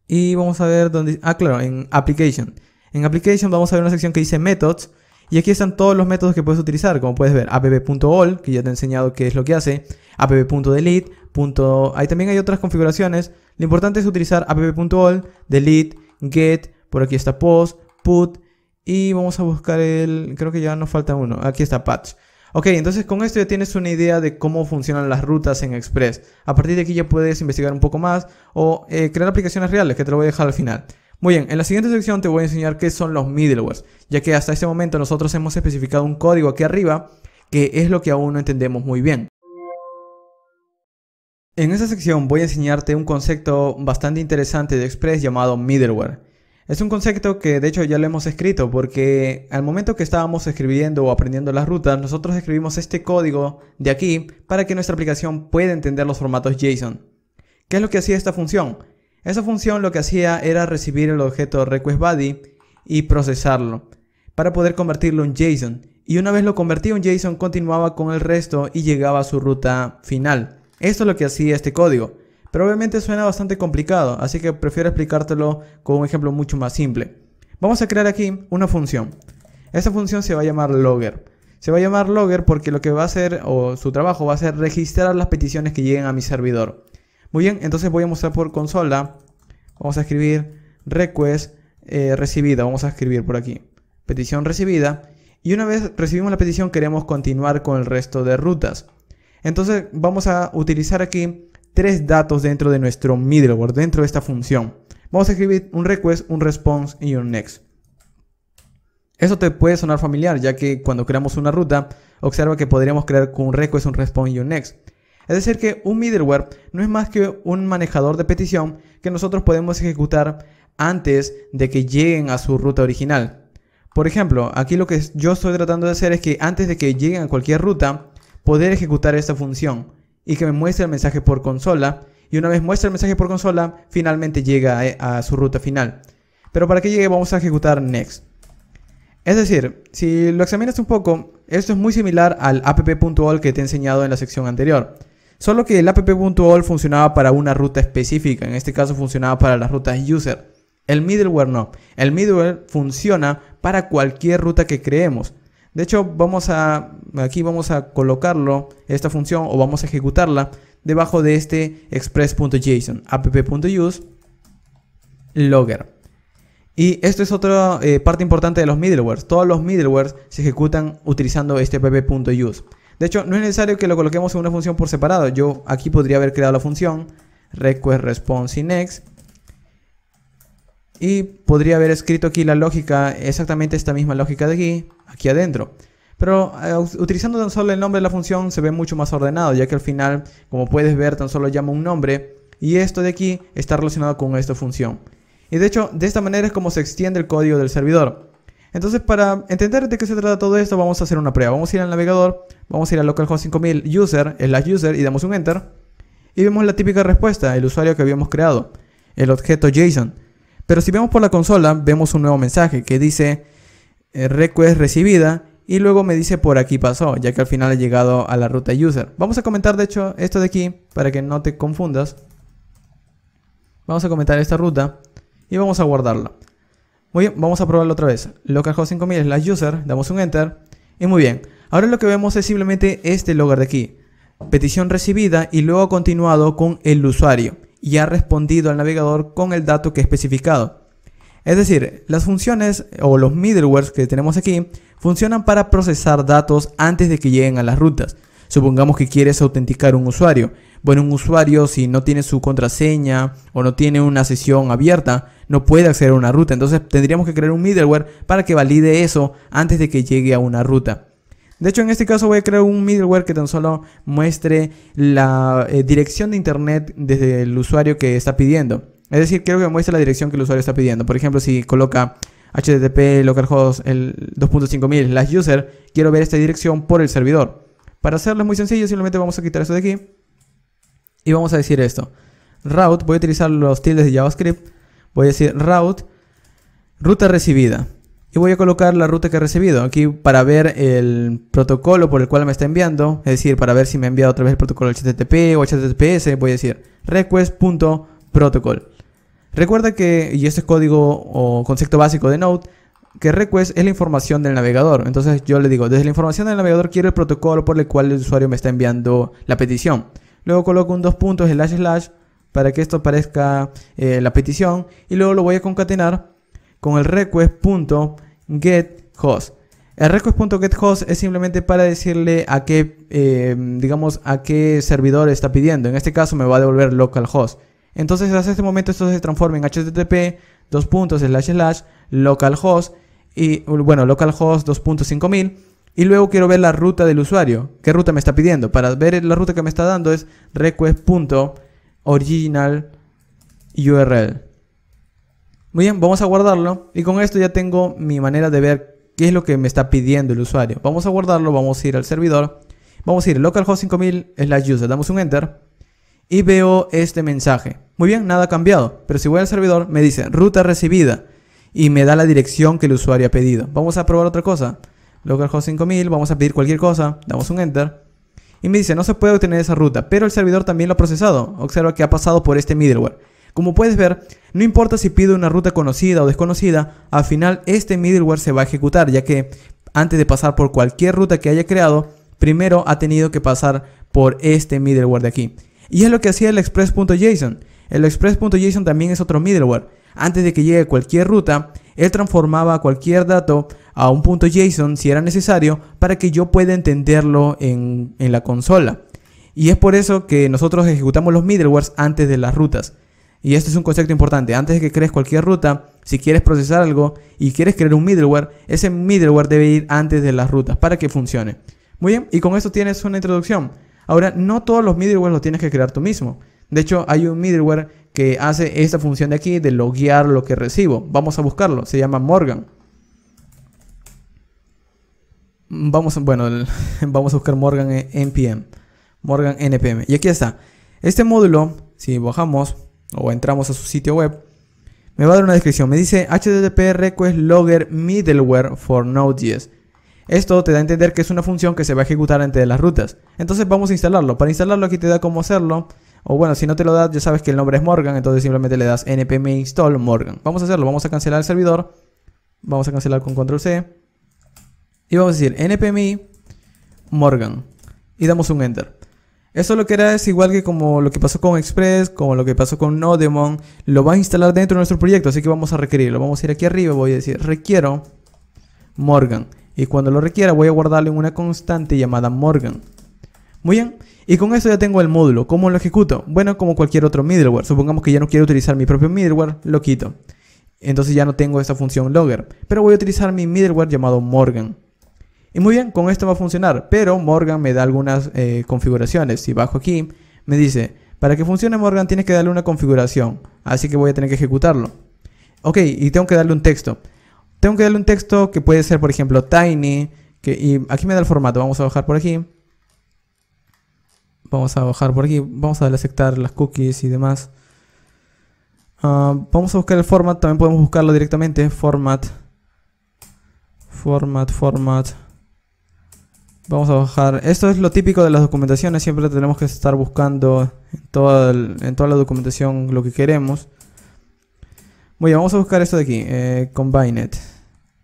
Y vamos a ver donde... Ah, claro, en application. En application vamos a ver una sección que dice methods. Y aquí están todos los métodos que puedes utilizar, como puedes ver, app.all, que ya te he enseñado qué es lo que hace, app.delete, punto... ahí también hay otras configuraciones. Lo importante es utilizar app.all, delete, get, por aquí está post, put. Y vamos a buscar el... Creo que ya nos falta uno. Aquí está patch. Ok, entonces con esto ya tienes una idea de cómo funcionan las rutas en Express. A partir de aquí ya puedes investigar un poco más o eh, crear aplicaciones reales, que te lo voy a dejar al final. Muy bien, en la siguiente sección te voy a enseñar qué son los middlewares, ya que hasta este momento nosotros hemos especificado un código aquí arriba que es lo que aún no entendemos muy bien. En esta sección voy a enseñarte un concepto bastante interesante de Express llamado middleware. Es un concepto que de hecho ya lo hemos escrito porque al momento que estábamos escribiendo o aprendiendo las rutas, nosotros escribimos este código de aquí para que nuestra aplicación pueda entender los formatos JSON. ¿Qué es lo que hacía esta función? Esa función lo que hacía era recibir el objeto requestBody y procesarlo para poder convertirlo en JSON. Y una vez lo convertía en JSON continuaba con el resto y llegaba a su ruta final. Esto es lo que hacía este código. Pero obviamente suena bastante complicado, así que prefiero explicártelo con un ejemplo mucho más simple. Vamos a crear aquí una función. Esta función se va a llamar logger. Se va a llamar logger porque lo que va a hacer, o su trabajo, va a ser registrar las peticiones que lleguen a mi servidor. Muy bien, entonces voy a mostrar por consola. Vamos a escribir request eh, recibida. Vamos a escribir por aquí. Petición recibida. Y una vez recibimos la petición, queremos continuar con el resto de rutas. Entonces vamos a utilizar aquí tres datos dentro de nuestro middleware, dentro de esta función. Vamos a escribir un request, un response y un next. Eso te puede sonar familiar, ya que cuando creamos una ruta, observa que podríamos crear con un request, un response y un next. Es decir, que un middleware no es más que un manejador de petición que nosotros podemos ejecutar antes de que lleguen a su ruta original. Por ejemplo, aquí lo que yo estoy tratando de hacer es que antes de que lleguen a cualquier ruta, poder ejecutar esta función y que me muestre el mensaje por consola. Y una vez muestra el mensaje por consola, finalmente llega eh, a, su ruta final. Pero para que llegue vamos a ejecutar next. Es decir, si lo examinas un poco, esto es muy similar al app.all que te he enseñado en la sección anterior. Solo que el app.all funcionaba para una ruta específica, en este caso funcionaba para las rutas user. El middleware no. El middleware funciona para cualquier ruta que creemos. De hecho, vamos a, aquí vamos a colocarlo, esta función, o vamos a ejecutarla debajo de este express.json, app.use, logger. Y esto es otra eh, parte importante de los middlewares. Todos los middlewares se ejecutan utilizando este app.use. De hecho, no es necesario que lo coloquemos en una función por separado. Yo aquí podría haber creado la función request response y podría haber escrito aquí la lógica, exactamente esta misma lógica de aquí, aquí adentro. Pero eh, utilizando tan solo el nombre de la función se ve mucho más ordenado, ya que al final, como puedes ver, tan solo llama un nombre y esto de aquí está relacionado con esta función. Y de hecho, de esta manera es como se extiende el código del servidor. Entonces, para entender de qué se trata todo esto, vamos a hacer una prueba. Vamos a ir al navegador, vamos a ir a localhost 5000 user, slash user y damos un enter. Y vemos la típica respuesta, el usuario que habíamos creado, el objeto JSON. Pero si vemos por la consola, vemos un nuevo mensaje que dice eh, request recibida y luego me dice por aquí pasó, ya que al final he llegado a la ruta user. Vamos a comentar de hecho esto de aquí para que no te confundas. Vamos a comentar esta ruta y vamos a guardarla. Muy bien, vamos a probarlo otra vez. Localhost 5000 la user, damos un enter y muy bien. Ahora lo que vemos es simplemente este logger de aquí. Petición recibida y luego continuado con el usuario y ha respondido al navegador con el dato que he especificado. Es decir, las funciones o los middlewares que tenemos aquí funcionan para procesar datos antes de que lleguen a las rutas. Supongamos que quieres autenticar un usuario. Bueno, un usuario si no tiene su contraseña o no tiene una sesión abierta, no puede acceder a una ruta. Entonces tendríamos que crear un middleware para que valide eso antes de que llegue a una ruta. De hecho, en este caso voy a crear un middleware que tan solo muestre la eh, dirección de internet desde el usuario que está pidiendo. Es decir, quiero que muestre la dirección que el usuario está pidiendo. Por ejemplo, si coloca http localhost el 2.5000 slash user, quiero ver esta dirección por el servidor. Para hacerlo es muy sencillo, simplemente vamos a quitar esto de aquí y vamos a decir esto. Route, voy a utilizar los tildes de JavaScript, voy a decir route, ruta recibida. Y voy a colocar la ruta que he recibido aquí para ver el protocolo por el cual me está enviando. Es decir, para ver si me ha enviado otra vez el protocolo HTTP o HTTPS, voy a decir request.protocol. Recuerda que, y este es código o concepto básico de Node, que request es la información del navegador. Entonces yo le digo, desde la información del navegador quiero el protocolo por el cual el usuario me está enviando la petición. Luego coloco un dos puntos slash slash para que esto parezca eh, la petición y luego lo voy a concatenar con el request.getHost. El request.getHost es simplemente para decirle a qué, eh, digamos, a qué servidor está pidiendo. En este caso me va a devolver localhost. Entonces hasta este momento esto se transforma en http dos localhost y bueno localhost 2.5000 y luego quiero ver la ruta del usuario. ¿Qué ruta me está pidiendo? Para ver la ruta que me está dando es request.originalurl. Muy bien, vamos a guardarlo y con esto ya tengo mi manera de ver qué es lo que me está pidiendo el usuario. Vamos a guardarlo, vamos a ir al servidor, vamos a ir localhost 5000 slash user, damos un enter y veo este mensaje. Muy bien, nada ha cambiado, pero si voy al servidor me dice ruta recibida y me da la dirección que el usuario ha pedido. Vamos a probar otra cosa. Localhost 5000, vamos a pedir cualquier cosa, damos un enter y me dice no se puede obtener esa ruta, pero el servidor también lo ha procesado. Observa que ha pasado por este middleware. Como puedes ver, no importa si pido una ruta conocida o desconocida, al final este middleware se va a ejecutar, ya que antes de pasar por cualquier ruta que haya creado, primero ha tenido que pasar por este middleware de aquí. Y es lo que hacía el express.json. El express.json también es otro middleware. Antes de que llegue cualquier ruta, él transformaba cualquier dato a un punto JSON si era necesario para que yo pueda entenderlo en, en, la consola. Y es por eso que nosotros ejecutamos los middlewares antes de las rutas. Y este es un concepto importante. Antes de que crees cualquier ruta, si quieres procesar algo y quieres crear un middleware, ese middleware debe ir antes de las rutas para que funcione. Muy bien, y con esto tienes una introducción Ahora, no todos los middleware los tienes que crear tú mismo. De hecho, hay un middleware que hace esta función de aquí de loguear lo que recibo. Vamos a buscarlo, se llama Morgan. Vamos, bueno, vamos a buscar Morgan e- NPM. Morgan NPM. Y aquí está. Este módulo, si bajamos o entramos a su sitio web, me va a dar una descripción. Me dice HTTP request logger middleware for Node.js. Esto te da a entender que es una función que se va a ejecutar de las rutas. Entonces vamos a instalarlo. Para instalarlo aquí te da cómo hacerlo. O bueno, si no te lo da, ya sabes que el nombre es Morgan, entonces simplemente le das npm install Morgan. Vamos a hacerlo, vamos a cancelar el servidor. Vamos a cancelar con control C. Y vamos a decir npm Morgan. Y damos un enter. Eso lo que era es igual que como lo que pasó con Express, como lo que pasó con Nodemon, lo va a instalar dentro de nuestro proyecto, así que vamos a requerirlo. Vamos a ir aquí arriba, voy a decir requiero Morgan y cuando lo requiera voy a guardarlo en una constante llamada Morgan. Muy bien, y con eso ya tengo el módulo. ¿Cómo lo ejecuto? Bueno, como cualquier otro middleware. Supongamos que ya no quiero utilizar mi propio middleware, lo quito. Entonces ya no tengo esta función logger, pero voy a utilizar mi middleware llamado Morgan. Y muy bien, con esto va a funcionar, pero Morgan me da algunas eh, configuraciones. Si bajo aquí, me dice, para que funcione Morgan tienes que darle una configuración, así que voy a tener que ejecutarlo. Ok, y tengo que darle un texto tengo que darle un texto que puede ser, por ejemplo, tiny. Que, y aquí me da el formato. Vamos a bajar por aquí. Vamos a bajar por aquí. Vamos a darle aceptar las cookies y demás. Ah, vamos a buscar el format. También podemos buscarlo directamente. Format. Format, format. Vamos a bajar. Esto es lo típico de las documentaciones. Siempre tenemos que estar buscando en toda, la documentación lo que queremos. Muy bien, vamos a buscar esto de aquí. Eh, combine it.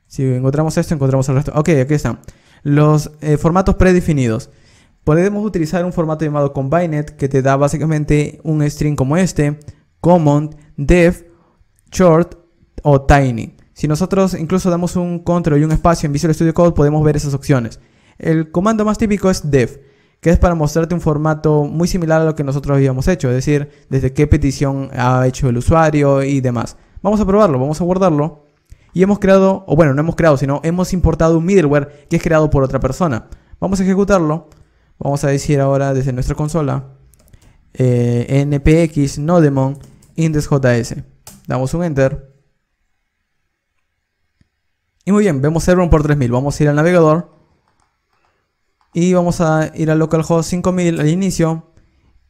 Si encontramos esto, encontramos el resto. Ok, aquí están. Los eh, formatos predefinidos. Podemos utilizar un formato llamado Combined que te da básicamente un string como este, common, dev, short o tiny. Si nosotros incluso damos un control y un espacio en Visual Studio Code podemos ver esas opciones. El comando más típico es dev, que es para mostrarte un formato muy similar a lo que nosotros habíamos hecho, es decir, desde qué petición ha hecho el usuario y demás. Vamos a probarlo, vamos a guardarlo. Y hemos creado, o bueno, no hemos creado, sino hemos importado un middleware que es creado por otra persona. Vamos a ejecutarlo. Vamos a decir ahora desde nuestra consola eh, npx nodemon index.js. Damos un enter. Y muy bien, vemos Server por 3000. Vamos a ir al navegador. Y vamos a ir al localhost 5000 al inicio.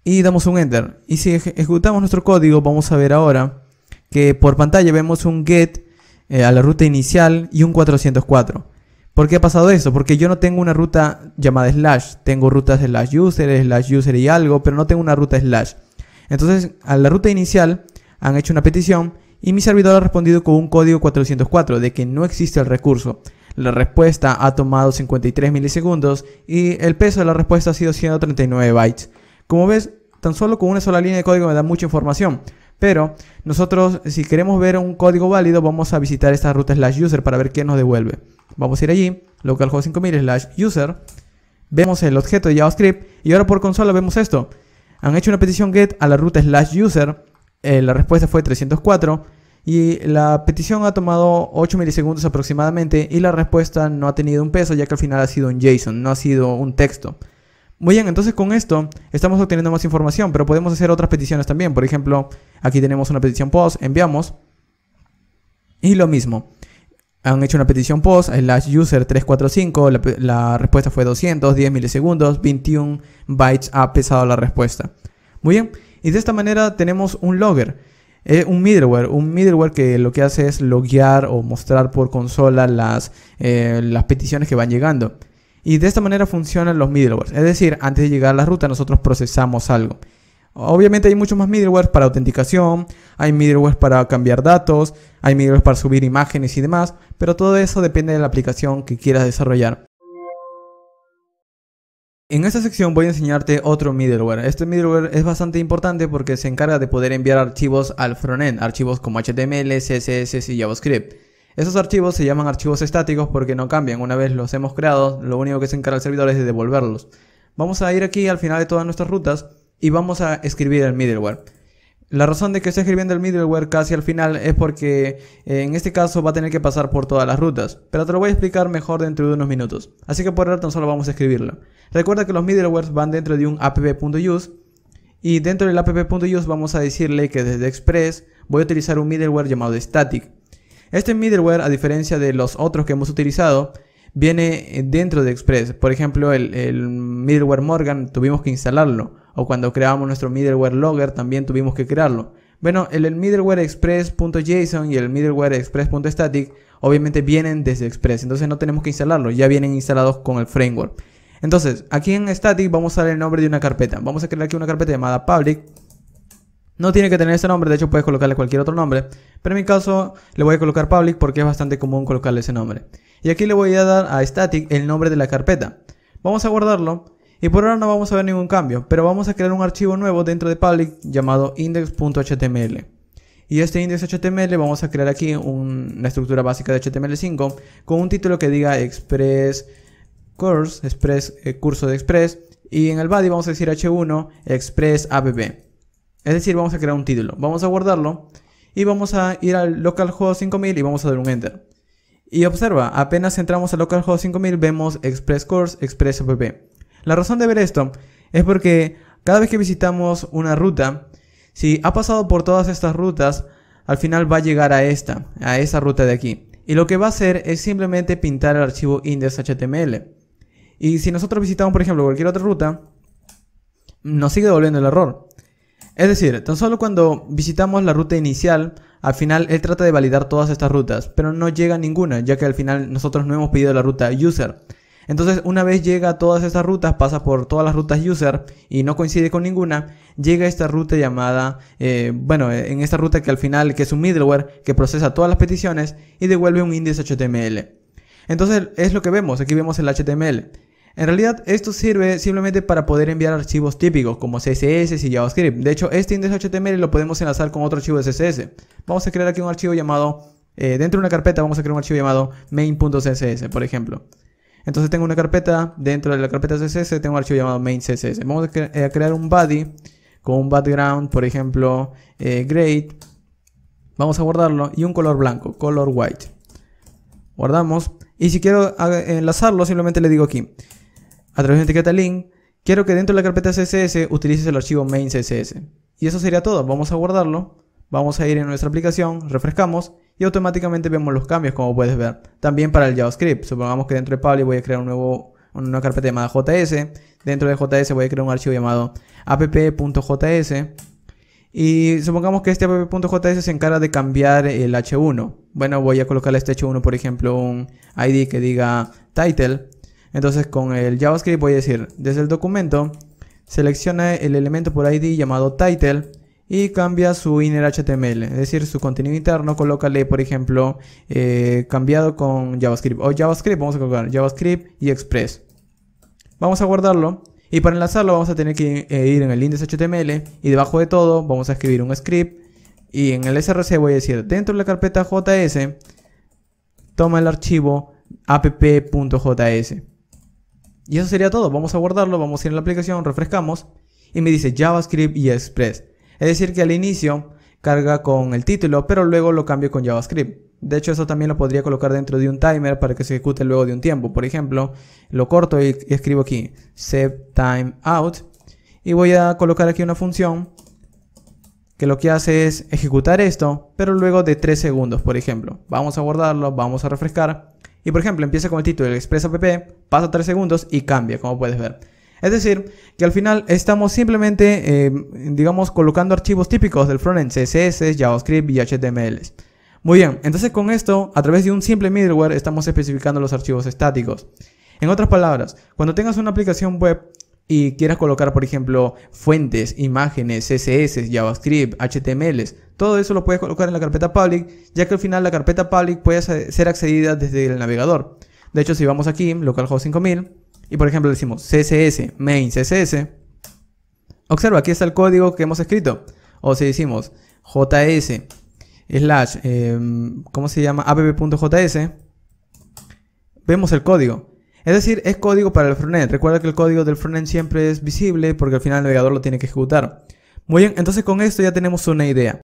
Y damos un enter. Y si ejecutamos nuestro código, vamos a ver ahora que por pantalla vemos un get eh, a la ruta inicial y un 404. ¿Por qué ha pasado eso? Porque yo no tengo una ruta llamada slash, tengo rutas slash user, slash user y algo, pero no tengo una ruta slash. Entonces, a la ruta inicial han hecho una petición y mi servidor ha respondido con un código 404 de que no existe el recurso. La respuesta ha tomado 53 milisegundos y el peso de la respuesta ha sido 139 bytes. Como ves, tan solo con una sola línea de código me da mucha información. Pero nosotros, si queremos ver un código válido, vamos a visitar esta ruta slash user para ver qué nos devuelve. Vamos a ir allí, localhost 5000 slash user, vemos el objeto de JavaScript y ahora por consola vemos esto. Han hecho una petición get a la ruta slash user, eh, la respuesta fue 304 y la petición ha tomado 8 milisegundos aproximadamente y la respuesta no ha tenido un peso ya que al final ha sido un JSON, no ha sido un texto. Muy bien, entonces con esto estamos obteniendo más información, pero podemos hacer otras peticiones también. Por ejemplo, aquí tenemos una petición post, enviamos. Y lo mismo. Han hecho una petición post, slash user 345, la, respuesta fue 200, 10 milisegundos, 21 bytes ha pesado la respuesta. Muy bien, y de esta manera tenemos un logger. Eh, un middleware, un middleware que lo que hace es loguear o mostrar por consola las, eh, las peticiones que van llegando. Y de esta manera funcionan los middlewares. Es decir, antes de llegar a la ruta nosotros procesamos algo. Obviamente hay muchos más middlewares para autenticación, hay middlewares para cambiar datos, hay middlewares para subir imágenes y demás, pero todo eso depende de la aplicación que quieras desarrollar. En esta sección voy a enseñarte otro middleware. Este middleware es bastante importante porque se encarga de poder enviar archivos al frontend, archivos como HTML, CSS y JavaScript. Esos archivos se llaman archivos estáticos porque no cambian. Una vez los hemos creado, lo único que se encarga el servidor es de devolverlos. Vamos a ir aquí al final de todas nuestras rutas y vamos a escribir el middleware. La razón de que esté escribiendo el middleware casi al final es porque eh, en este caso va a tener que pasar por todas las rutas, pero te lo voy a explicar mejor dentro de unos minutos, así que por ahora solo vamos a escribirlo. Recuerda que los middlewares van dentro de un app.use y dentro del app.use vamos a decirle que desde Express voy a utilizar un middleware llamado static este middleware, a diferencia de los otros que hemos utilizado, viene eh, dentro de Express. Por ejemplo, el, middleware Morgan tuvimos que instalarlo. O cuando creamos nuestro middleware Logger también tuvimos que crearlo. Bueno, el, el middleware express.json y el middleware express.static obviamente vienen desde Express, entonces no tenemos que instalarlo, ya vienen instalados con el framework. Entonces, aquí en static vamos a dar el nombre de una carpeta. Vamos a crear aquí una carpeta llamada public no tiene que tener ese nombre, de hecho puedes colocarle cualquier otro nombre, pero en mi caso le voy a colocar public porque es bastante común colocarle ese nombre. Y aquí le voy a dar a static el nombre de la carpeta. Vamos a guardarlo y por ahora no vamos a ver ningún cambio, pero vamos a crear un archivo nuevo dentro de public llamado index.html. Y este index.html vamos a crear aquí una estructura básica de HTML5 con un título que diga express course, express, eh, curso de express y en el body vamos a decir h1 express abb. Es decir, vamos a crear un título, vamos a guardarlo y vamos a ir al localhost 5000 y vamos a dar un enter. Y observa, apenas entramos al localhost 5000 vemos Express Course, Express App. La razón de ver esto es porque cada vez que visitamos una ruta, si ha pasado por todas estas rutas, al final va a llegar a esta, a esa ruta de aquí. Y lo que va a hacer es simplemente pintar el archivo index.html. Y si nosotros visitamos, por ejemplo, cualquier otra ruta, nos sigue devolviendo el error. Es decir, tan solo cuando visitamos la ruta inicial, al final él trata de validar todas estas rutas, pero no llega ninguna, ya que al final nosotros no hemos pedido la ruta user. Entonces, una vez llega a todas estas rutas, pasa por todas las rutas user y no coincide con ninguna, llega a esta ruta llamada, eh, bueno, en esta ruta que al final, que es un middleware, que procesa todas las peticiones y devuelve un índice HTML. Entonces, es lo que vemos, aquí vemos el HTML. En realidad esto sirve simplemente para poder enviar archivos típicos como CSS y JavaScript. De hecho este index.html lo podemos enlazar con otro archivo de CSS. Vamos a crear aquí un archivo llamado, eh, dentro de una carpeta vamos a crear un archivo llamado main.css por ejemplo. Entonces tengo una carpeta, dentro de la carpeta CSS tengo un archivo llamado main.css. Vamos eh, a, crear un body con un background por ejemplo eh, great. Vamos a guardarlo y un color blanco, color white. Guardamos. Y si quiero eh, enlazarlo, simplemente le digo aquí a través de la etiqueta link, quiero que dentro de la carpeta CSS utilices el archivo main.css Y eso sería todo, vamos a guardarlo, vamos a ir en nuestra aplicación, refrescamos y automáticamente vemos los cambios como puedes ver. También para el JavaScript, supongamos que dentro de Pablo voy a crear un nuevo, una carpeta llamada JS, dentro de JS voy a crear un archivo llamado app.js y supongamos que este app.js se encarga de cambiar el h1. Bueno, voy a colocarle a este h1 por ejemplo un id que diga title entonces con el JavaScript voy a decir, desde el documento, selecciona el elemento por ID llamado title y cambia su inner HTML, es decir, su contenido interno, colócale, por ejemplo, eh, cambiado con JavaScript o JavaScript, vamos a colocar JavaScript y Express. Vamos a guardarlo y para enlazarlo vamos a tener que eh, ir en el índice HTML y debajo de todo vamos a escribir un script y en el src voy a decir dentro de la carpeta js toma el archivo app.js y eso sería todo. Vamos a guardarlo, vamos a ir a la aplicación, refrescamos y me dice JavaScript y Express. Es decir, que al inicio carga con el título, pero luego lo cambio con JavaScript. De hecho, eso también lo podría colocar dentro de un timer para que se ejecute luego de un tiempo. Por ejemplo, lo corto y, escribo aquí setTimeout y voy a colocar aquí una función que lo que hace es ejecutar esto, pero luego de 3 segundos, por ejemplo. Vamos a guardarlo, vamos a refrescar y por ejemplo, empieza con el título del Express App, pasa 3 segundos y cambia, como puedes ver. Es decir, que al final estamos simplemente, eh, digamos, colocando archivos típicos del frontend CSS, JavaScript y HTML. Muy bien, entonces con esto, a través de un simple middleware, estamos especificando los archivos estáticos. En otras palabras, cuando tengas una aplicación web, y quieras colocar, por ejemplo, fuentes, imágenes, CSS, JavaScript, HTML, todo eso lo puedes colocar en la carpeta public, ya que al final la carpeta public puede ser accedida desde el navegador. De hecho, si vamos aquí, localhost 5000, y por ejemplo decimos CSS, main CSS, observa, aquí está el código que hemos escrito. O si decimos JS, slash, em, ¿cómo se llama? app.js, vemos el código. Es decir, es código para el frontend. Recuerda que el código del frontend siempre es visible porque al final el navegador lo tiene que ejecutar. Muy bien, entonces con esto ya tenemos una idea.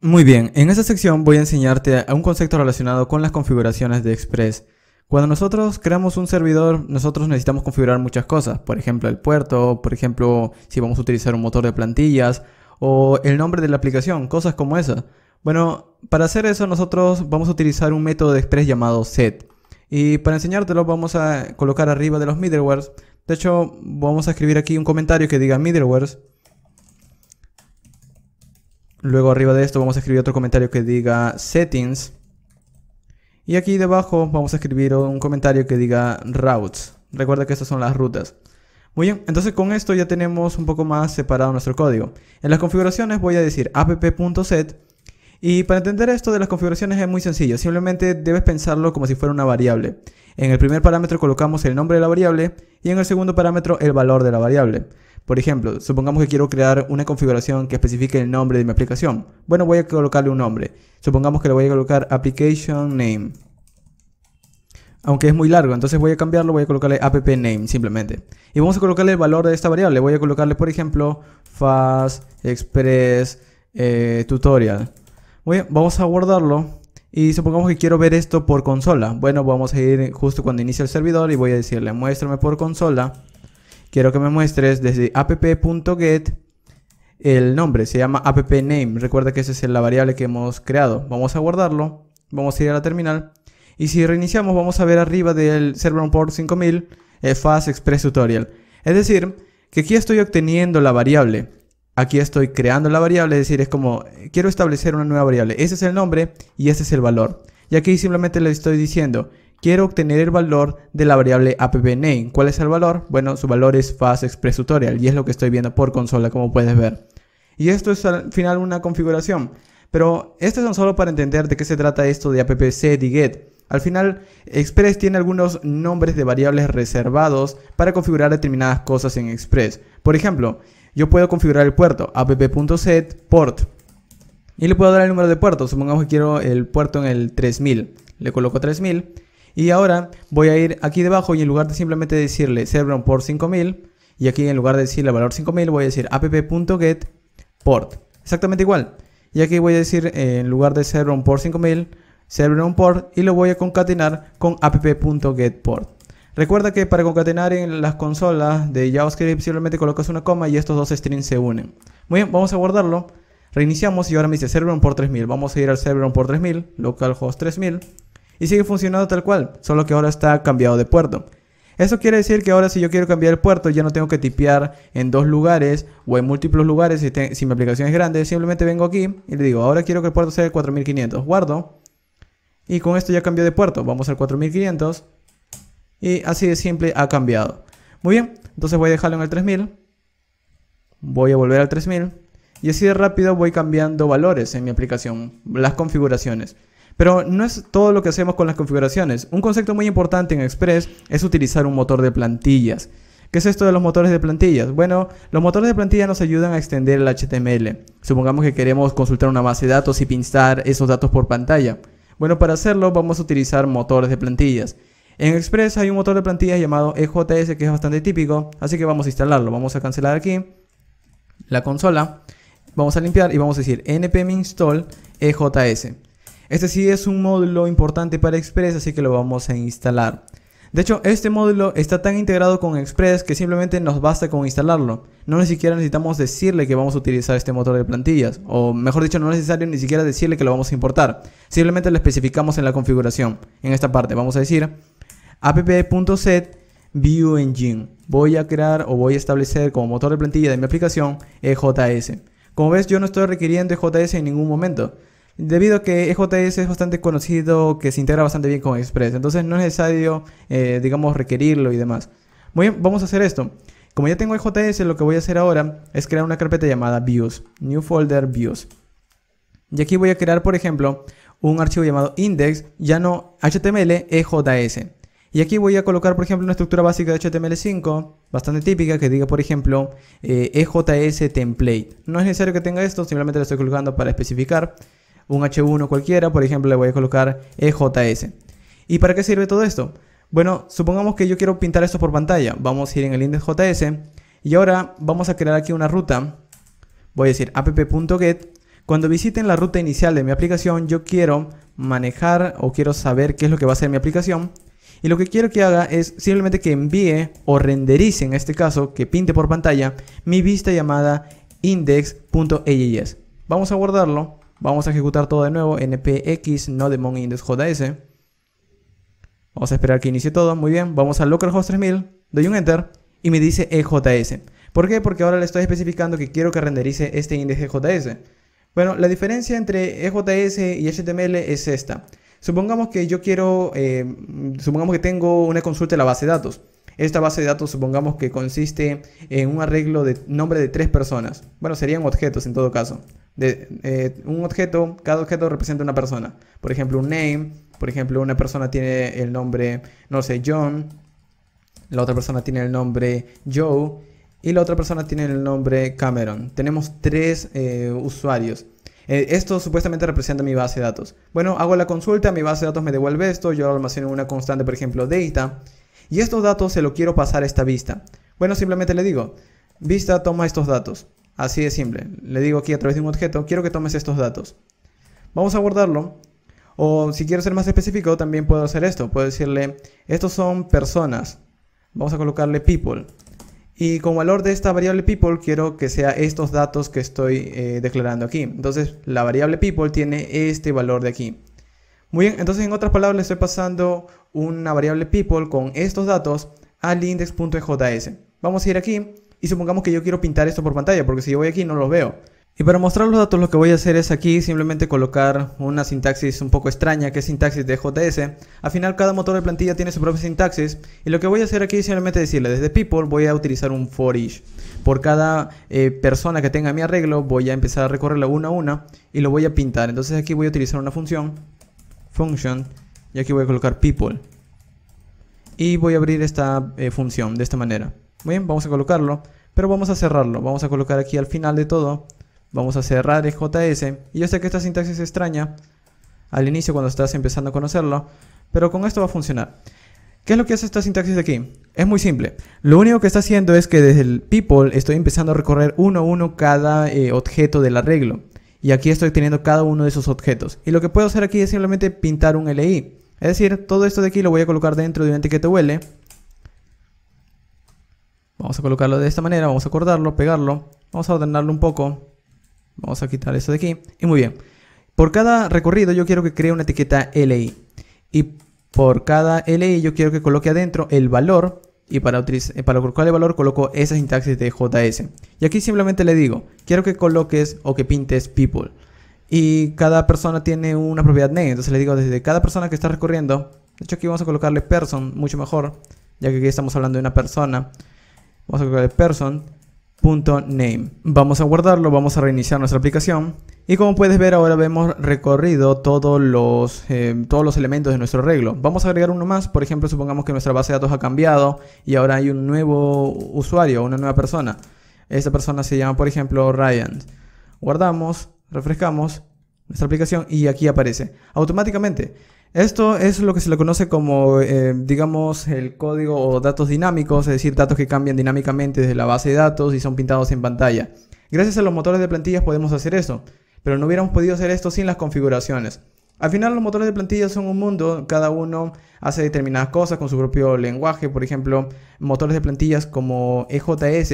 Muy bien, en esta sección voy a enseñarte a un concepto relacionado con las configuraciones de Express. Cuando nosotros creamos un servidor, nosotros necesitamos configurar muchas cosas, por ejemplo el puerto, por ejemplo si vamos a utilizar un motor de plantillas o el nombre de la aplicación, cosas como esas. Bueno, para hacer eso nosotros vamos a utilizar un método de Express llamado set. Y para enseñártelo vamos a colocar arriba de los middlewares. De hecho, vamos a escribir aquí un comentario que diga middlewares. Luego arriba de esto vamos a escribir otro comentario que diga settings. Y aquí debajo vamos a escribir un comentario que diga routes. Recuerda que estas son las rutas. Muy bien, entonces con esto ya tenemos un poco más separado nuestro código. En las configuraciones voy a decir app.set y para entender esto de las configuraciones es muy sencillo, simplemente debes pensarlo como si fuera una variable. En el primer parámetro colocamos el nombre de la variable y en el segundo parámetro el valor de la variable. Por ejemplo, supongamos que quiero crear una configuración que especifique el nombre de mi aplicación. Bueno, voy a colocarle un nombre. Supongamos que le voy a colocar application name. Aunque es muy largo, entonces voy a cambiarlo, voy a colocarle app name simplemente. Y vamos a colocarle el valor de esta variable. Voy a colocarle, por ejemplo, fast express eh, tutorial vamos a guardarlo y supongamos que quiero ver esto por consola. Bueno, vamos a ir justo cuando inicia el servidor y voy a decirle muéstrame por consola. Quiero que me muestres desde app.get el nombre, se llama app-name. Recuerda que esa es la variable que hemos creado. Vamos a guardarlo, vamos a ir a la terminal. Y si reiniciamos vamos a ver arriba del server on port 5000 eh, Fast Express Tutorial. Es decir, que aquí estoy obteniendo la variable aquí estoy creando la variable, es decir, es como quiero establecer una nueva variable. Ese es el nombre y ese es el valor. Y aquí simplemente le estoy diciendo, quiero obtener el valor de la variable appName. ¿Cuál es el valor? Bueno, su valor es Fast Express Tutorial y es lo que estoy viendo por consola, como puedes ver. Y esto es al final una configuración. Pero esto es solo para entender de qué se trata esto de appset y get. Al final, Express tiene algunos nombres de variables reservados para configurar determinadas cosas en Express. Por ejemplo, yo puedo configurar el puerto, app.set port. Y le puedo dar el número de puerto, supongamos que quiero el puerto en el 3000, le coloco 3000. Y ahora voy a ir aquí debajo y en lugar de simplemente decirle on port 5000, y aquí en lugar de decirle valor 5000, voy a decir app.get port. Exactamente igual. Y aquí voy a decir eh, en lugar de on por 5000, server on port y lo voy a concatenar con app.get port. Recuerda que para concatenar en las consolas de JavaScript simplemente colocas una coma y estos dos strings se unen. Muy bien, vamos a guardarlo. Reiniciamos y ahora me dice Server por 3000. Vamos a ir al Server por 3000, localhost 3000. Y sigue funcionando tal cual, solo que ahora está cambiado de puerto. Eso quiere decir que ahora si yo quiero cambiar el puerto ya no tengo que tipear en dos lugares o en múltiples lugares si, mi aplicación es grande. Simplemente vengo aquí y le digo, ahora quiero que el puerto sea de 4500. Guardo. Y con esto ya cambió de puerto. Vamos al 4500. Y así de simple ha cambiado. Muy bien, entonces voy a dejarlo en el 3000. Voy a volver al 3000. Y así de rápido voy cambiando valores en mi aplicación, las configuraciones. Pero no es todo lo que hacemos con las configuraciones. Un concepto muy importante en Express es utilizar un motor de plantillas. ¿Qué es esto de los motores de plantillas? Bueno, los motores de plantillas nos ayudan a extender el HTML. Supongamos que queremos consultar una base de datos y pintar esos datos por pantalla. Bueno, para hacerlo vamos a utilizar motores de plantillas. En Express hay un motor de plantillas llamado EJS que es bastante típico, así que vamos a instalarlo. Vamos a cancelar aquí la consola, vamos a limpiar y vamos a decir npm install EJS. Este sí es un módulo importante para Express, así que lo vamos a instalar. De hecho, este módulo está tan integrado con Express que simplemente nos basta con instalarlo. No ni siquiera necesitamos decirle que vamos a utilizar este motor de plantillas, o mejor dicho, no es necesario ni siquiera decirle que lo vamos a importar. Simplemente lo especificamos en la configuración. En esta parte vamos a decir app.set View Engine. Voy a crear o voy a establecer como motor de plantilla de mi aplicación EJS. Como ves, yo no estoy requiriendo EJS en ningún momento. Debido a que EJS es bastante conocido, que se integra bastante bien con Express. Entonces no es necesario, eh, digamos, requerirlo y demás. Muy bien, vamos a hacer esto. Como ya tengo EJS, lo que voy a hacer ahora es crear una carpeta llamada Views. New Folder Views. Y aquí voy a crear, por ejemplo, un archivo llamado index, ya no HTML, EJS. Y aquí voy a colocar, por ejemplo, una estructura básica de HTML5, bastante típica, que diga, por ejemplo, EJS eh, e template. No es necesario que tenga esto, simplemente lo estoy colocando para especificar un H1 cualquiera, por ejemplo, le voy a colocar EJS. ¿Y para qué sirve todo esto? Bueno, supongamos que yo quiero pintar esto por pantalla. Vamos a ir en el index.js y ahora vamos a crear aquí una ruta. Voy a decir app.get. Cuando visiten la ruta inicial de mi aplicación, yo quiero manejar o quiero saber qué es lo que va a hacer mi aplicación. Y lo que quiero que haga es simplemente que envíe o renderice, en este caso, que pinte por pantalla, mi vista llamada index.js. Vamos a guardarlo, vamos a ejecutar todo de nuevo, npx nodemon index.js. Vamos a esperar que inicie todo, muy bien, vamos a localhost 3000, doy un enter y me dice EJS. ¿Por qué? Porque ahora le estoy especificando que quiero que renderice este índice Bueno, la diferencia entre EJS y HTML es esta. Supongamos que yo quiero, eh, supongamos que tengo una consulta en la base de datos. Esta base de datos supongamos que consiste en un arreglo de nombre de tres personas. Bueno, serían objetos en todo caso. De, eh, un objeto, cada objeto representa una persona. Por ejemplo, un name. Por ejemplo, una persona tiene el nombre, no sé, John. La otra persona tiene el nombre Joe. Y la otra persona tiene el nombre Cameron. Tenemos tres eh, usuarios. Eh, esto supuestamente representa mi base de datos. Bueno, hago la consulta, mi base de datos me devuelve esto, yo almaceno una constante, por ejemplo, data, y estos datos se lo quiero pasar a esta vista. Bueno, simplemente le digo, vista toma estos datos. Así de simple. Le digo aquí a través de un objeto, quiero que tomes estos datos. Vamos a guardarlo. O si quiero ser más específico, también puedo hacer esto. Puedo decirle, estos son personas. Vamos a colocarle people. Y con valor de esta variable people quiero que sea estos datos que estoy eh, declarando aquí. Entonces la variable people tiene este valor de aquí. Muy bien, entonces en otras palabras le estoy pasando una variable people con estos datos al index.js. Vamos a ir aquí y supongamos que yo quiero pintar esto por pantalla porque si yo voy aquí no lo veo. Y para mostrar los datos lo que voy a hacer es aquí simplemente colocar una sintaxis un poco extraña que es sintaxis de JS. Al final cada motor de plantilla tiene su propia sintaxis y lo que voy a hacer aquí es simplemente decirle desde people voy a utilizar un for each. Por cada eh, persona que tenga mi arreglo voy a empezar a recorrerla una a una y lo voy a pintar. Entonces aquí voy a utilizar una función, function, y aquí voy a colocar people. Y voy a abrir esta eh, función de esta manera. Muy Bien, vamos a colocarlo, pero vamos a cerrarlo. Vamos a colocar aquí al final de todo Vamos a cerrar el JS. Y yo sé que esta sintaxis es extraña al inicio cuando estás empezando a conocerlo, pero con esto va a funcionar. ¿Qué es lo que hace esta sintaxis de aquí? Es muy simple. Lo único que está haciendo es que desde el people estoy empezando a recorrer uno a uno cada eh, objeto del arreglo. Y aquí estoy teniendo cada uno de esos objetos. Y lo que puedo hacer aquí es simplemente pintar un LI. Es decir, todo esto de aquí lo voy a colocar dentro de una etiqueta huele. Vamos a colocarlo de esta manera, vamos a acordarlo, pegarlo. Vamos a ordenarlo un poco. Vamos a quitar esto de aquí. Y muy bien. Por cada recorrido yo quiero que cree una etiqueta LI. Y por cada LI yo quiero que coloque adentro el valor. Y para, eh, para colocar el valor coloco esa sintaxis de JS. Y aquí simplemente le digo, quiero que coloques o que pintes people. Y cada persona tiene una propiedad name. Entonces le digo desde cada persona que está recorriendo. De hecho aquí vamos a colocarle person, mucho mejor. Ya que aquí estamos hablando de una persona. Vamos a colocarle person. .name. Vamos a guardarlo, vamos a reiniciar nuestra aplicación y como puedes ver ahora vemos recorrido todos los, eh, todos los elementos de nuestro arreglo. Vamos a agregar uno más, por ejemplo supongamos que nuestra base de datos ha cambiado y ahora hay un nuevo usuario, una nueva persona. Esta persona se llama por ejemplo Ryan. Guardamos, refrescamos nuestra aplicación y aquí aparece automáticamente. Esto es lo que se le conoce como, eh, digamos, el código o datos dinámicos, es decir, datos que cambian dinámicamente desde la base de datos y son pintados en pantalla. Gracias a los motores de plantillas podemos hacer eso, pero no hubiéramos podido hacer esto sin las configuraciones. Al final los motores de plantillas son un mundo, cada uno hace determinadas cosas con su propio lenguaje, por ejemplo, motores de plantillas como EJS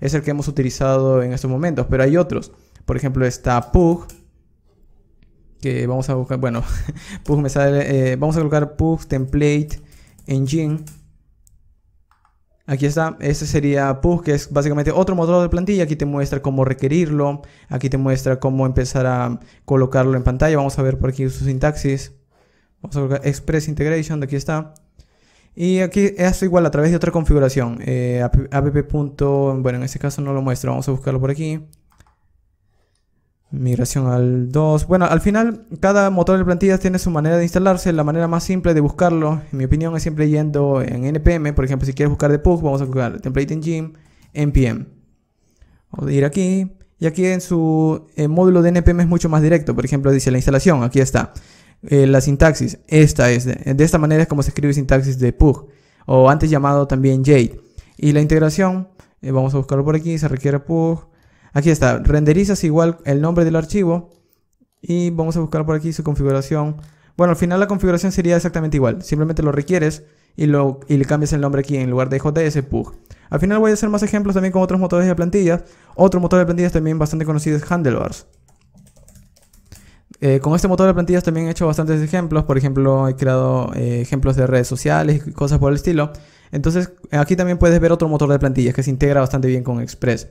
es el que hemos utilizado en estos momentos, pero hay otros. Por ejemplo está Pug, que vamos a buscar, bueno, Pug me sale, eh, vamos a colocar Pug template engine. Aquí está, este sería Pug, que es básicamente otro modelo de plantilla. Aquí te muestra cómo requerirlo, aquí te muestra cómo empezar a colocarlo en pantalla. Vamos a ver por aquí su sintaxis. Vamos a colocar Express Integration, de aquí está. Y aquí es igual a través de otra configuración. Eh, app. bueno, en este caso no lo muestro, vamos a buscarlo por aquí. Migración al 2. Bueno, al final cada motor de plantillas tiene su manera de instalarse. La manera más simple de buscarlo, en mi opinión, es siempre yendo en npm. Por ejemplo, si quieres buscar de Pug, vamos a buscar template engine npm. Vamos a ir aquí. Y aquí en su módulo de npm es mucho más directo. Por ejemplo, dice la instalación. Aquí está. Eh, la sintaxis. Esta es. De, esta manera es como se escribe sintaxis de Pug. O antes llamado también Jade. Y la integración. Eh, vamos a buscarlo por aquí. Se requiere Pug. Aquí está, renderizas igual el nombre del archivo y vamos a buscar por aquí su configuración. Bueno, al final la configuración sería exactamente igual, simplemente lo requieres y, lo, le cambias el nombre aquí en lugar de JS Pug. Al final voy a hacer más ejemplos también con otros motores de plantillas. Otro motor de plantillas también bastante conocido es Handlebars. Eh, con este motor de plantillas también he hecho bastantes ejemplos, por ejemplo he creado eh, ejemplos de redes sociales y cosas por el estilo. Entonces aquí también puedes ver otro motor de plantillas que se integra bastante bien con Express.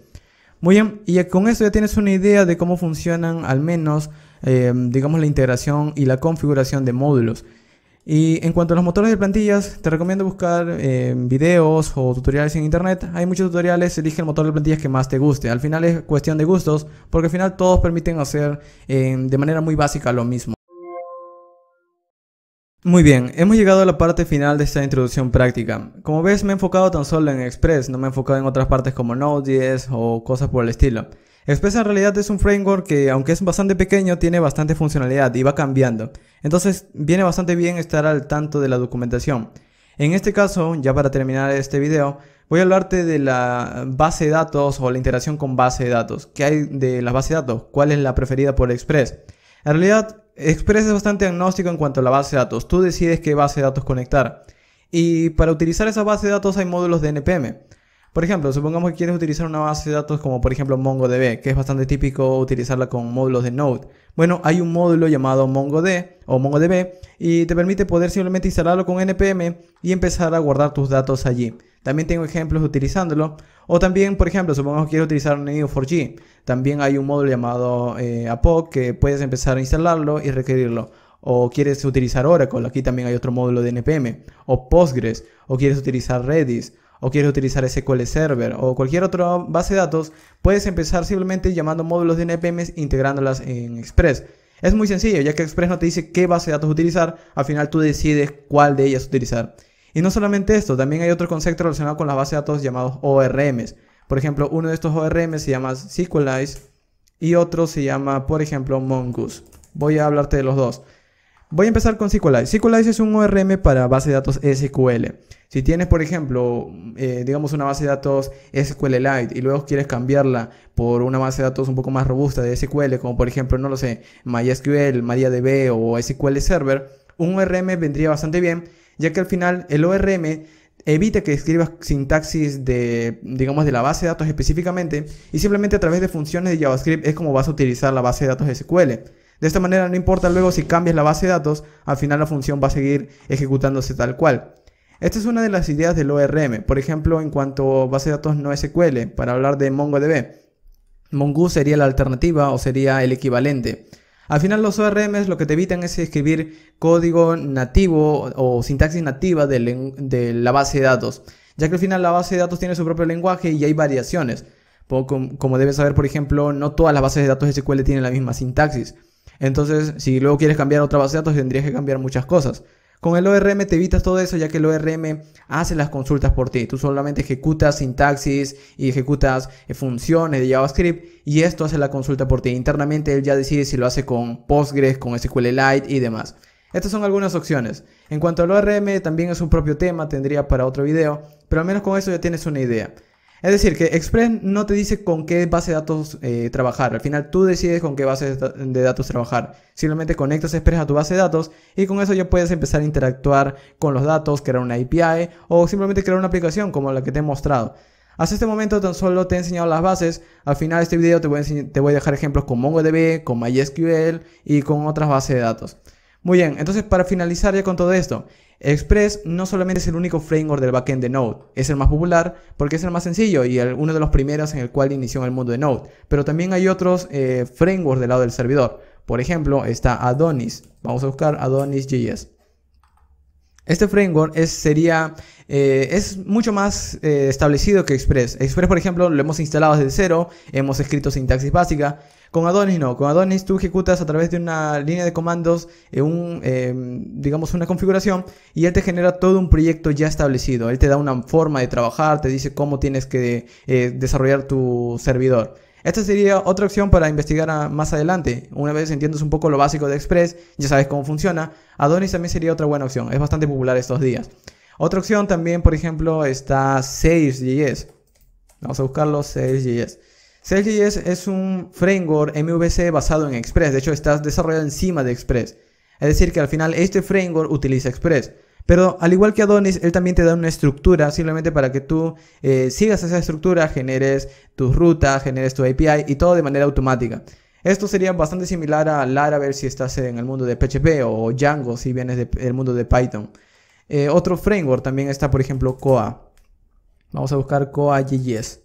Muy bien, y con esto ya tienes una idea de cómo funcionan al menos, eh, digamos, la integración y la configuración de módulos. Y en cuanto a los motores de plantillas, te recomiendo buscar eh, videos o tutoriales en internet. Hay muchos tutoriales, elige el motor de plantillas que más te guste. Al final es cuestión de gustos, porque al final todos permiten hacer eh, de manera muy básica lo mismo. Muy bien, hemos llegado a la parte final de esta introducción práctica. Como ves, me he enfocado tan solo en Express, no me he enfocado en otras partes como Node.js o cosas por el estilo. Express en realidad es un framework que, aunque es bastante pequeño, tiene bastante funcionalidad y va cambiando. Entonces, viene bastante bien estar al tanto de la documentación. En este caso, ya para terminar este video, voy a hablarte de la base de datos o la interacción con base de datos. ¿Qué hay de las bases de datos? ¿Cuál es la preferida por Express? En realidad, Express es bastante agnóstico en cuanto a la base de datos. Tú decides qué base de datos conectar. Y para utilizar esa base de datos hay módulos de NPM. Por ejemplo, supongamos que quieres utilizar una base de datos como por ejemplo MongoDB, que es bastante típico utilizarla con módulos de Node. Bueno, hay un módulo llamado MongoD o MongoDB y te permite poder simplemente instalarlo con NPM y empezar a guardar tus datos allí. También tengo ejemplos utilizándolo. O también, por ejemplo, supongamos que quieres utilizar Neo4j. También hay un módulo llamado eh, APOC que puedes empezar a instalarlo y requerirlo o quieres utilizar Oracle, aquí también hay otro módulo de NPM, o Postgres, o quieres utilizar Redis, o quieres utilizar SQL Server o cualquier otra base de datos, puedes empezar simplemente llamando módulos de NPMs integrándolas en Express. Es muy sencillo, ya que Express no te dice qué base de datos utilizar, al final tú decides cuál de ellas utilizar. Y no solamente esto, también hay otro concepto relacionado con las bases de datos llamados ORMs. Por ejemplo, uno de estos ORMs se llama SQLize y otro se llama, por ejemplo, Mongoose. Voy a hablarte de los dos. Voy a empezar con SQLite. SQLite es un ORM para base de datos SQL. Si tienes, por ejemplo, eh, digamos una base de datos SQLite y luego quieres cambiarla por una base de datos un poco más robusta de SQL, como por ejemplo, no lo sé, MySQL, MariaDB o SQL Server, un ORM vendría bastante bien, ya que al final el ORM evita que escribas sintaxis de, digamos, de la base de datos específicamente y simplemente a través de funciones de JavaScript es como vas a utilizar la base de datos SQL. De esta manera no importa luego si cambias la base de datos, al final la función va a seguir ejecutándose tal cual. Esta es una de las ideas del ORM, por ejemplo en cuanto a base de datos no SQL, para hablar de MongoDB. Mongo sería la alternativa o sería el equivalente. Al final los ORMs lo que te evitan es escribir código nativo o sintaxis nativa de, la base de datos, ya que al final la base de datos tiene su propio lenguaje y hay variaciones. como debes saber, por ejemplo, no todas las bases de datos SQL tienen la misma sintaxis. Entonces, si luego quieres cambiar otra base de datos, tendrías que cambiar muchas cosas. Con el ORM te evitas todo eso, ya que el ORM hace las consultas por ti. Tú solamente ejecutas sintaxis y ejecutas eh, funciones de JavaScript y esto hace la consulta por ti. Internamente él ya decide si lo hace con Postgres, con SQLite y demás. Estas son algunas opciones. En cuanto al ORM, también es un propio tema, tendría para otro video, pero al menos con eso ya tienes una idea. Es decir, que Express no te dice con qué base de datos eh, trabajar. Al final tú decides con qué base de datos trabajar. Simplemente conectas Express a tu base de datos y con eso ya puedes empezar a interactuar con los datos, crear una API o simplemente crear una aplicación como la que te he mostrado. Hasta este momento tan solo te he enseñado las bases. Al final de este video te voy, a te voy a dejar ejemplos con MongoDB, con MySQL y con otras bases de datos. Muy bien, entonces para finalizar ya con todo esto, Express no solamente es el único framework del backend de Node, es el más popular porque es el más sencillo y uno de los primeros en el cual inició en el mundo de Node, pero también hay otros eh, frameworks del lado del servidor. Por ejemplo, está Adonis. Vamos a buscar Adonis.js. Este framework es, sería, eh, es mucho más eh, establecido que Express. Express, por ejemplo, lo hemos instalado desde cero, hemos escrito sintaxis básica, con Adonis no, con Adonis tú ejecutas a través de una línea de comandos, eh, un, eh, digamos una configuración y él te genera todo un proyecto ya establecido, él te da una forma de trabajar, te dice cómo tienes que eh, desarrollar tu servidor. Esta sería otra opción para investigar más adelante. Una vez entiendes un poco lo básico de Express, ya sabes cómo funciona. Adonis también sería otra buena opción, es bastante popular estos días. Otra opción también, por ejemplo, está Sales.js. Vamos a buscarlo, Sales.js. Self.js es un framework MVC basado en Express. De hecho, está desarrollado encima de Express. Es decir, que al final este framework utiliza Express. Pero al igual que Adonis, él también te da una estructura simplemente para que tú eh, sigas esa estructura, generes tus rutas, generes tu API y todo de manera automática. Esto sería bastante similar a Laravel si estás en el mundo de PHP o Django si vienes del mundo de Python. Eh, otro framework también está, por ejemplo, Coa. Vamos a buscar Coa.js.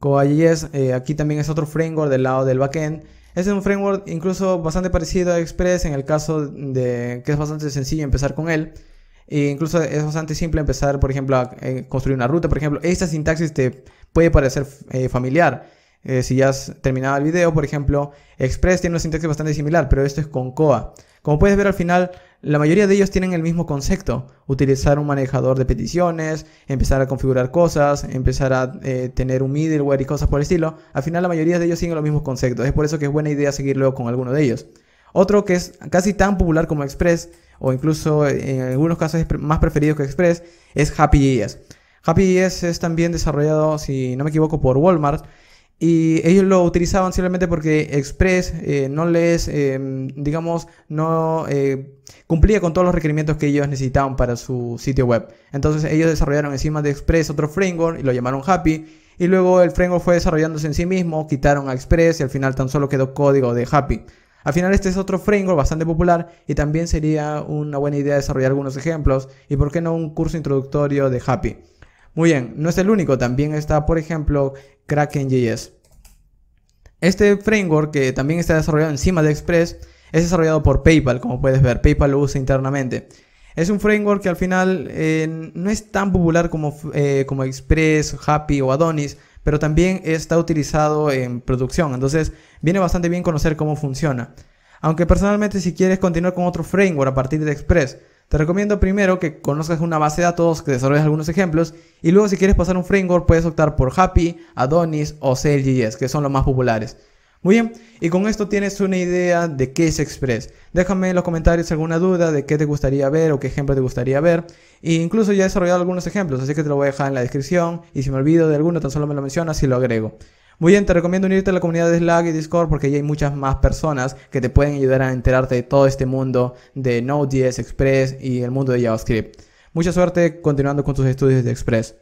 CoaJS, eh, aquí también es otro framework del lado del backend. Es un framework incluso bastante parecido a Express en el caso de que es bastante sencillo empezar con él. E incluso es bastante simple empezar, por ejemplo, a eh, construir una ruta. Por ejemplo, esta sintaxis te puede parecer eh, familiar. Eh, si ya has terminado el video, por ejemplo, Express tiene una sintaxis bastante similar, pero esto es con Coa. Como puedes ver al final, la mayoría de ellos tienen el mismo concepto, utilizar un manejador de peticiones, empezar a configurar cosas, empezar a eh, tener un middleware y cosas por el estilo. Al final la mayoría de ellos siguen los mismos conceptos, es por eso que es buena idea seguirlo con alguno de ellos. Otro que es casi tan popular como Express, o incluso eh, en algunos casos más preferido que Express, es HappyJS. HappyJS es también desarrollado, si no me equivoco, por Walmart y ellos lo utilizaban simplemente porque Express eh, no les, eh, digamos, no eh, cumplía con todos los requerimientos que ellos necesitaban para su sitio web. Entonces ellos desarrollaron encima de Express otro framework y lo llamaron Happy. Y luego el framework fue desarrollándose en sí mismo, quitaron a Express y al final tan solo quedó código de Happy. Al final este es otro framework bastante popular y también sería una buena idea desarrollar algunos ejemplos y por qué no un curso introductorio de Happy. Muy bien, no es el único, también está, por ejemplo, Kraken.js. Este framework que también está desarrollado encima de Express es desarrollado por PayPal, como puedes ver, PayPal lo usa internamente. Es un framework que al final eh, no es tan popular como, eh, como Express, Happy o Adonis, pero también está utilizado en producción, entonces viene bastante bien conocer cómo funciona. Aunque personalmente si quieres continuar con otro framework a partir de Express, te recomiendo primero que conozcas una base de datos, que desarrolles algunos ejemplos y luego si quieres pasar un framework puedes optar por Happy, Adonis o CLGS, que son los más populares. Muy bien, y con esto tienes una idea de qué es Express. Déjame en los comentarios alguna duda de qué te gustaría ver o qué ejemplo te gustaría ver. E incluso ya he desarrollado algunos ejemplos, así que te lo voy a dejar en la descripción. Y si me olvido de alguno, tan solo me lo mencionas y lo agrego. Muy bien, te recomiendo unirte a la comunidad de Slack y Discord porque ahí hay muchas más personas que te pueden ayudar a enterarte de todo este mundo de Node.js Express y el mundo de JavaScript. Mucha suerte continuando con tus estudios de Express.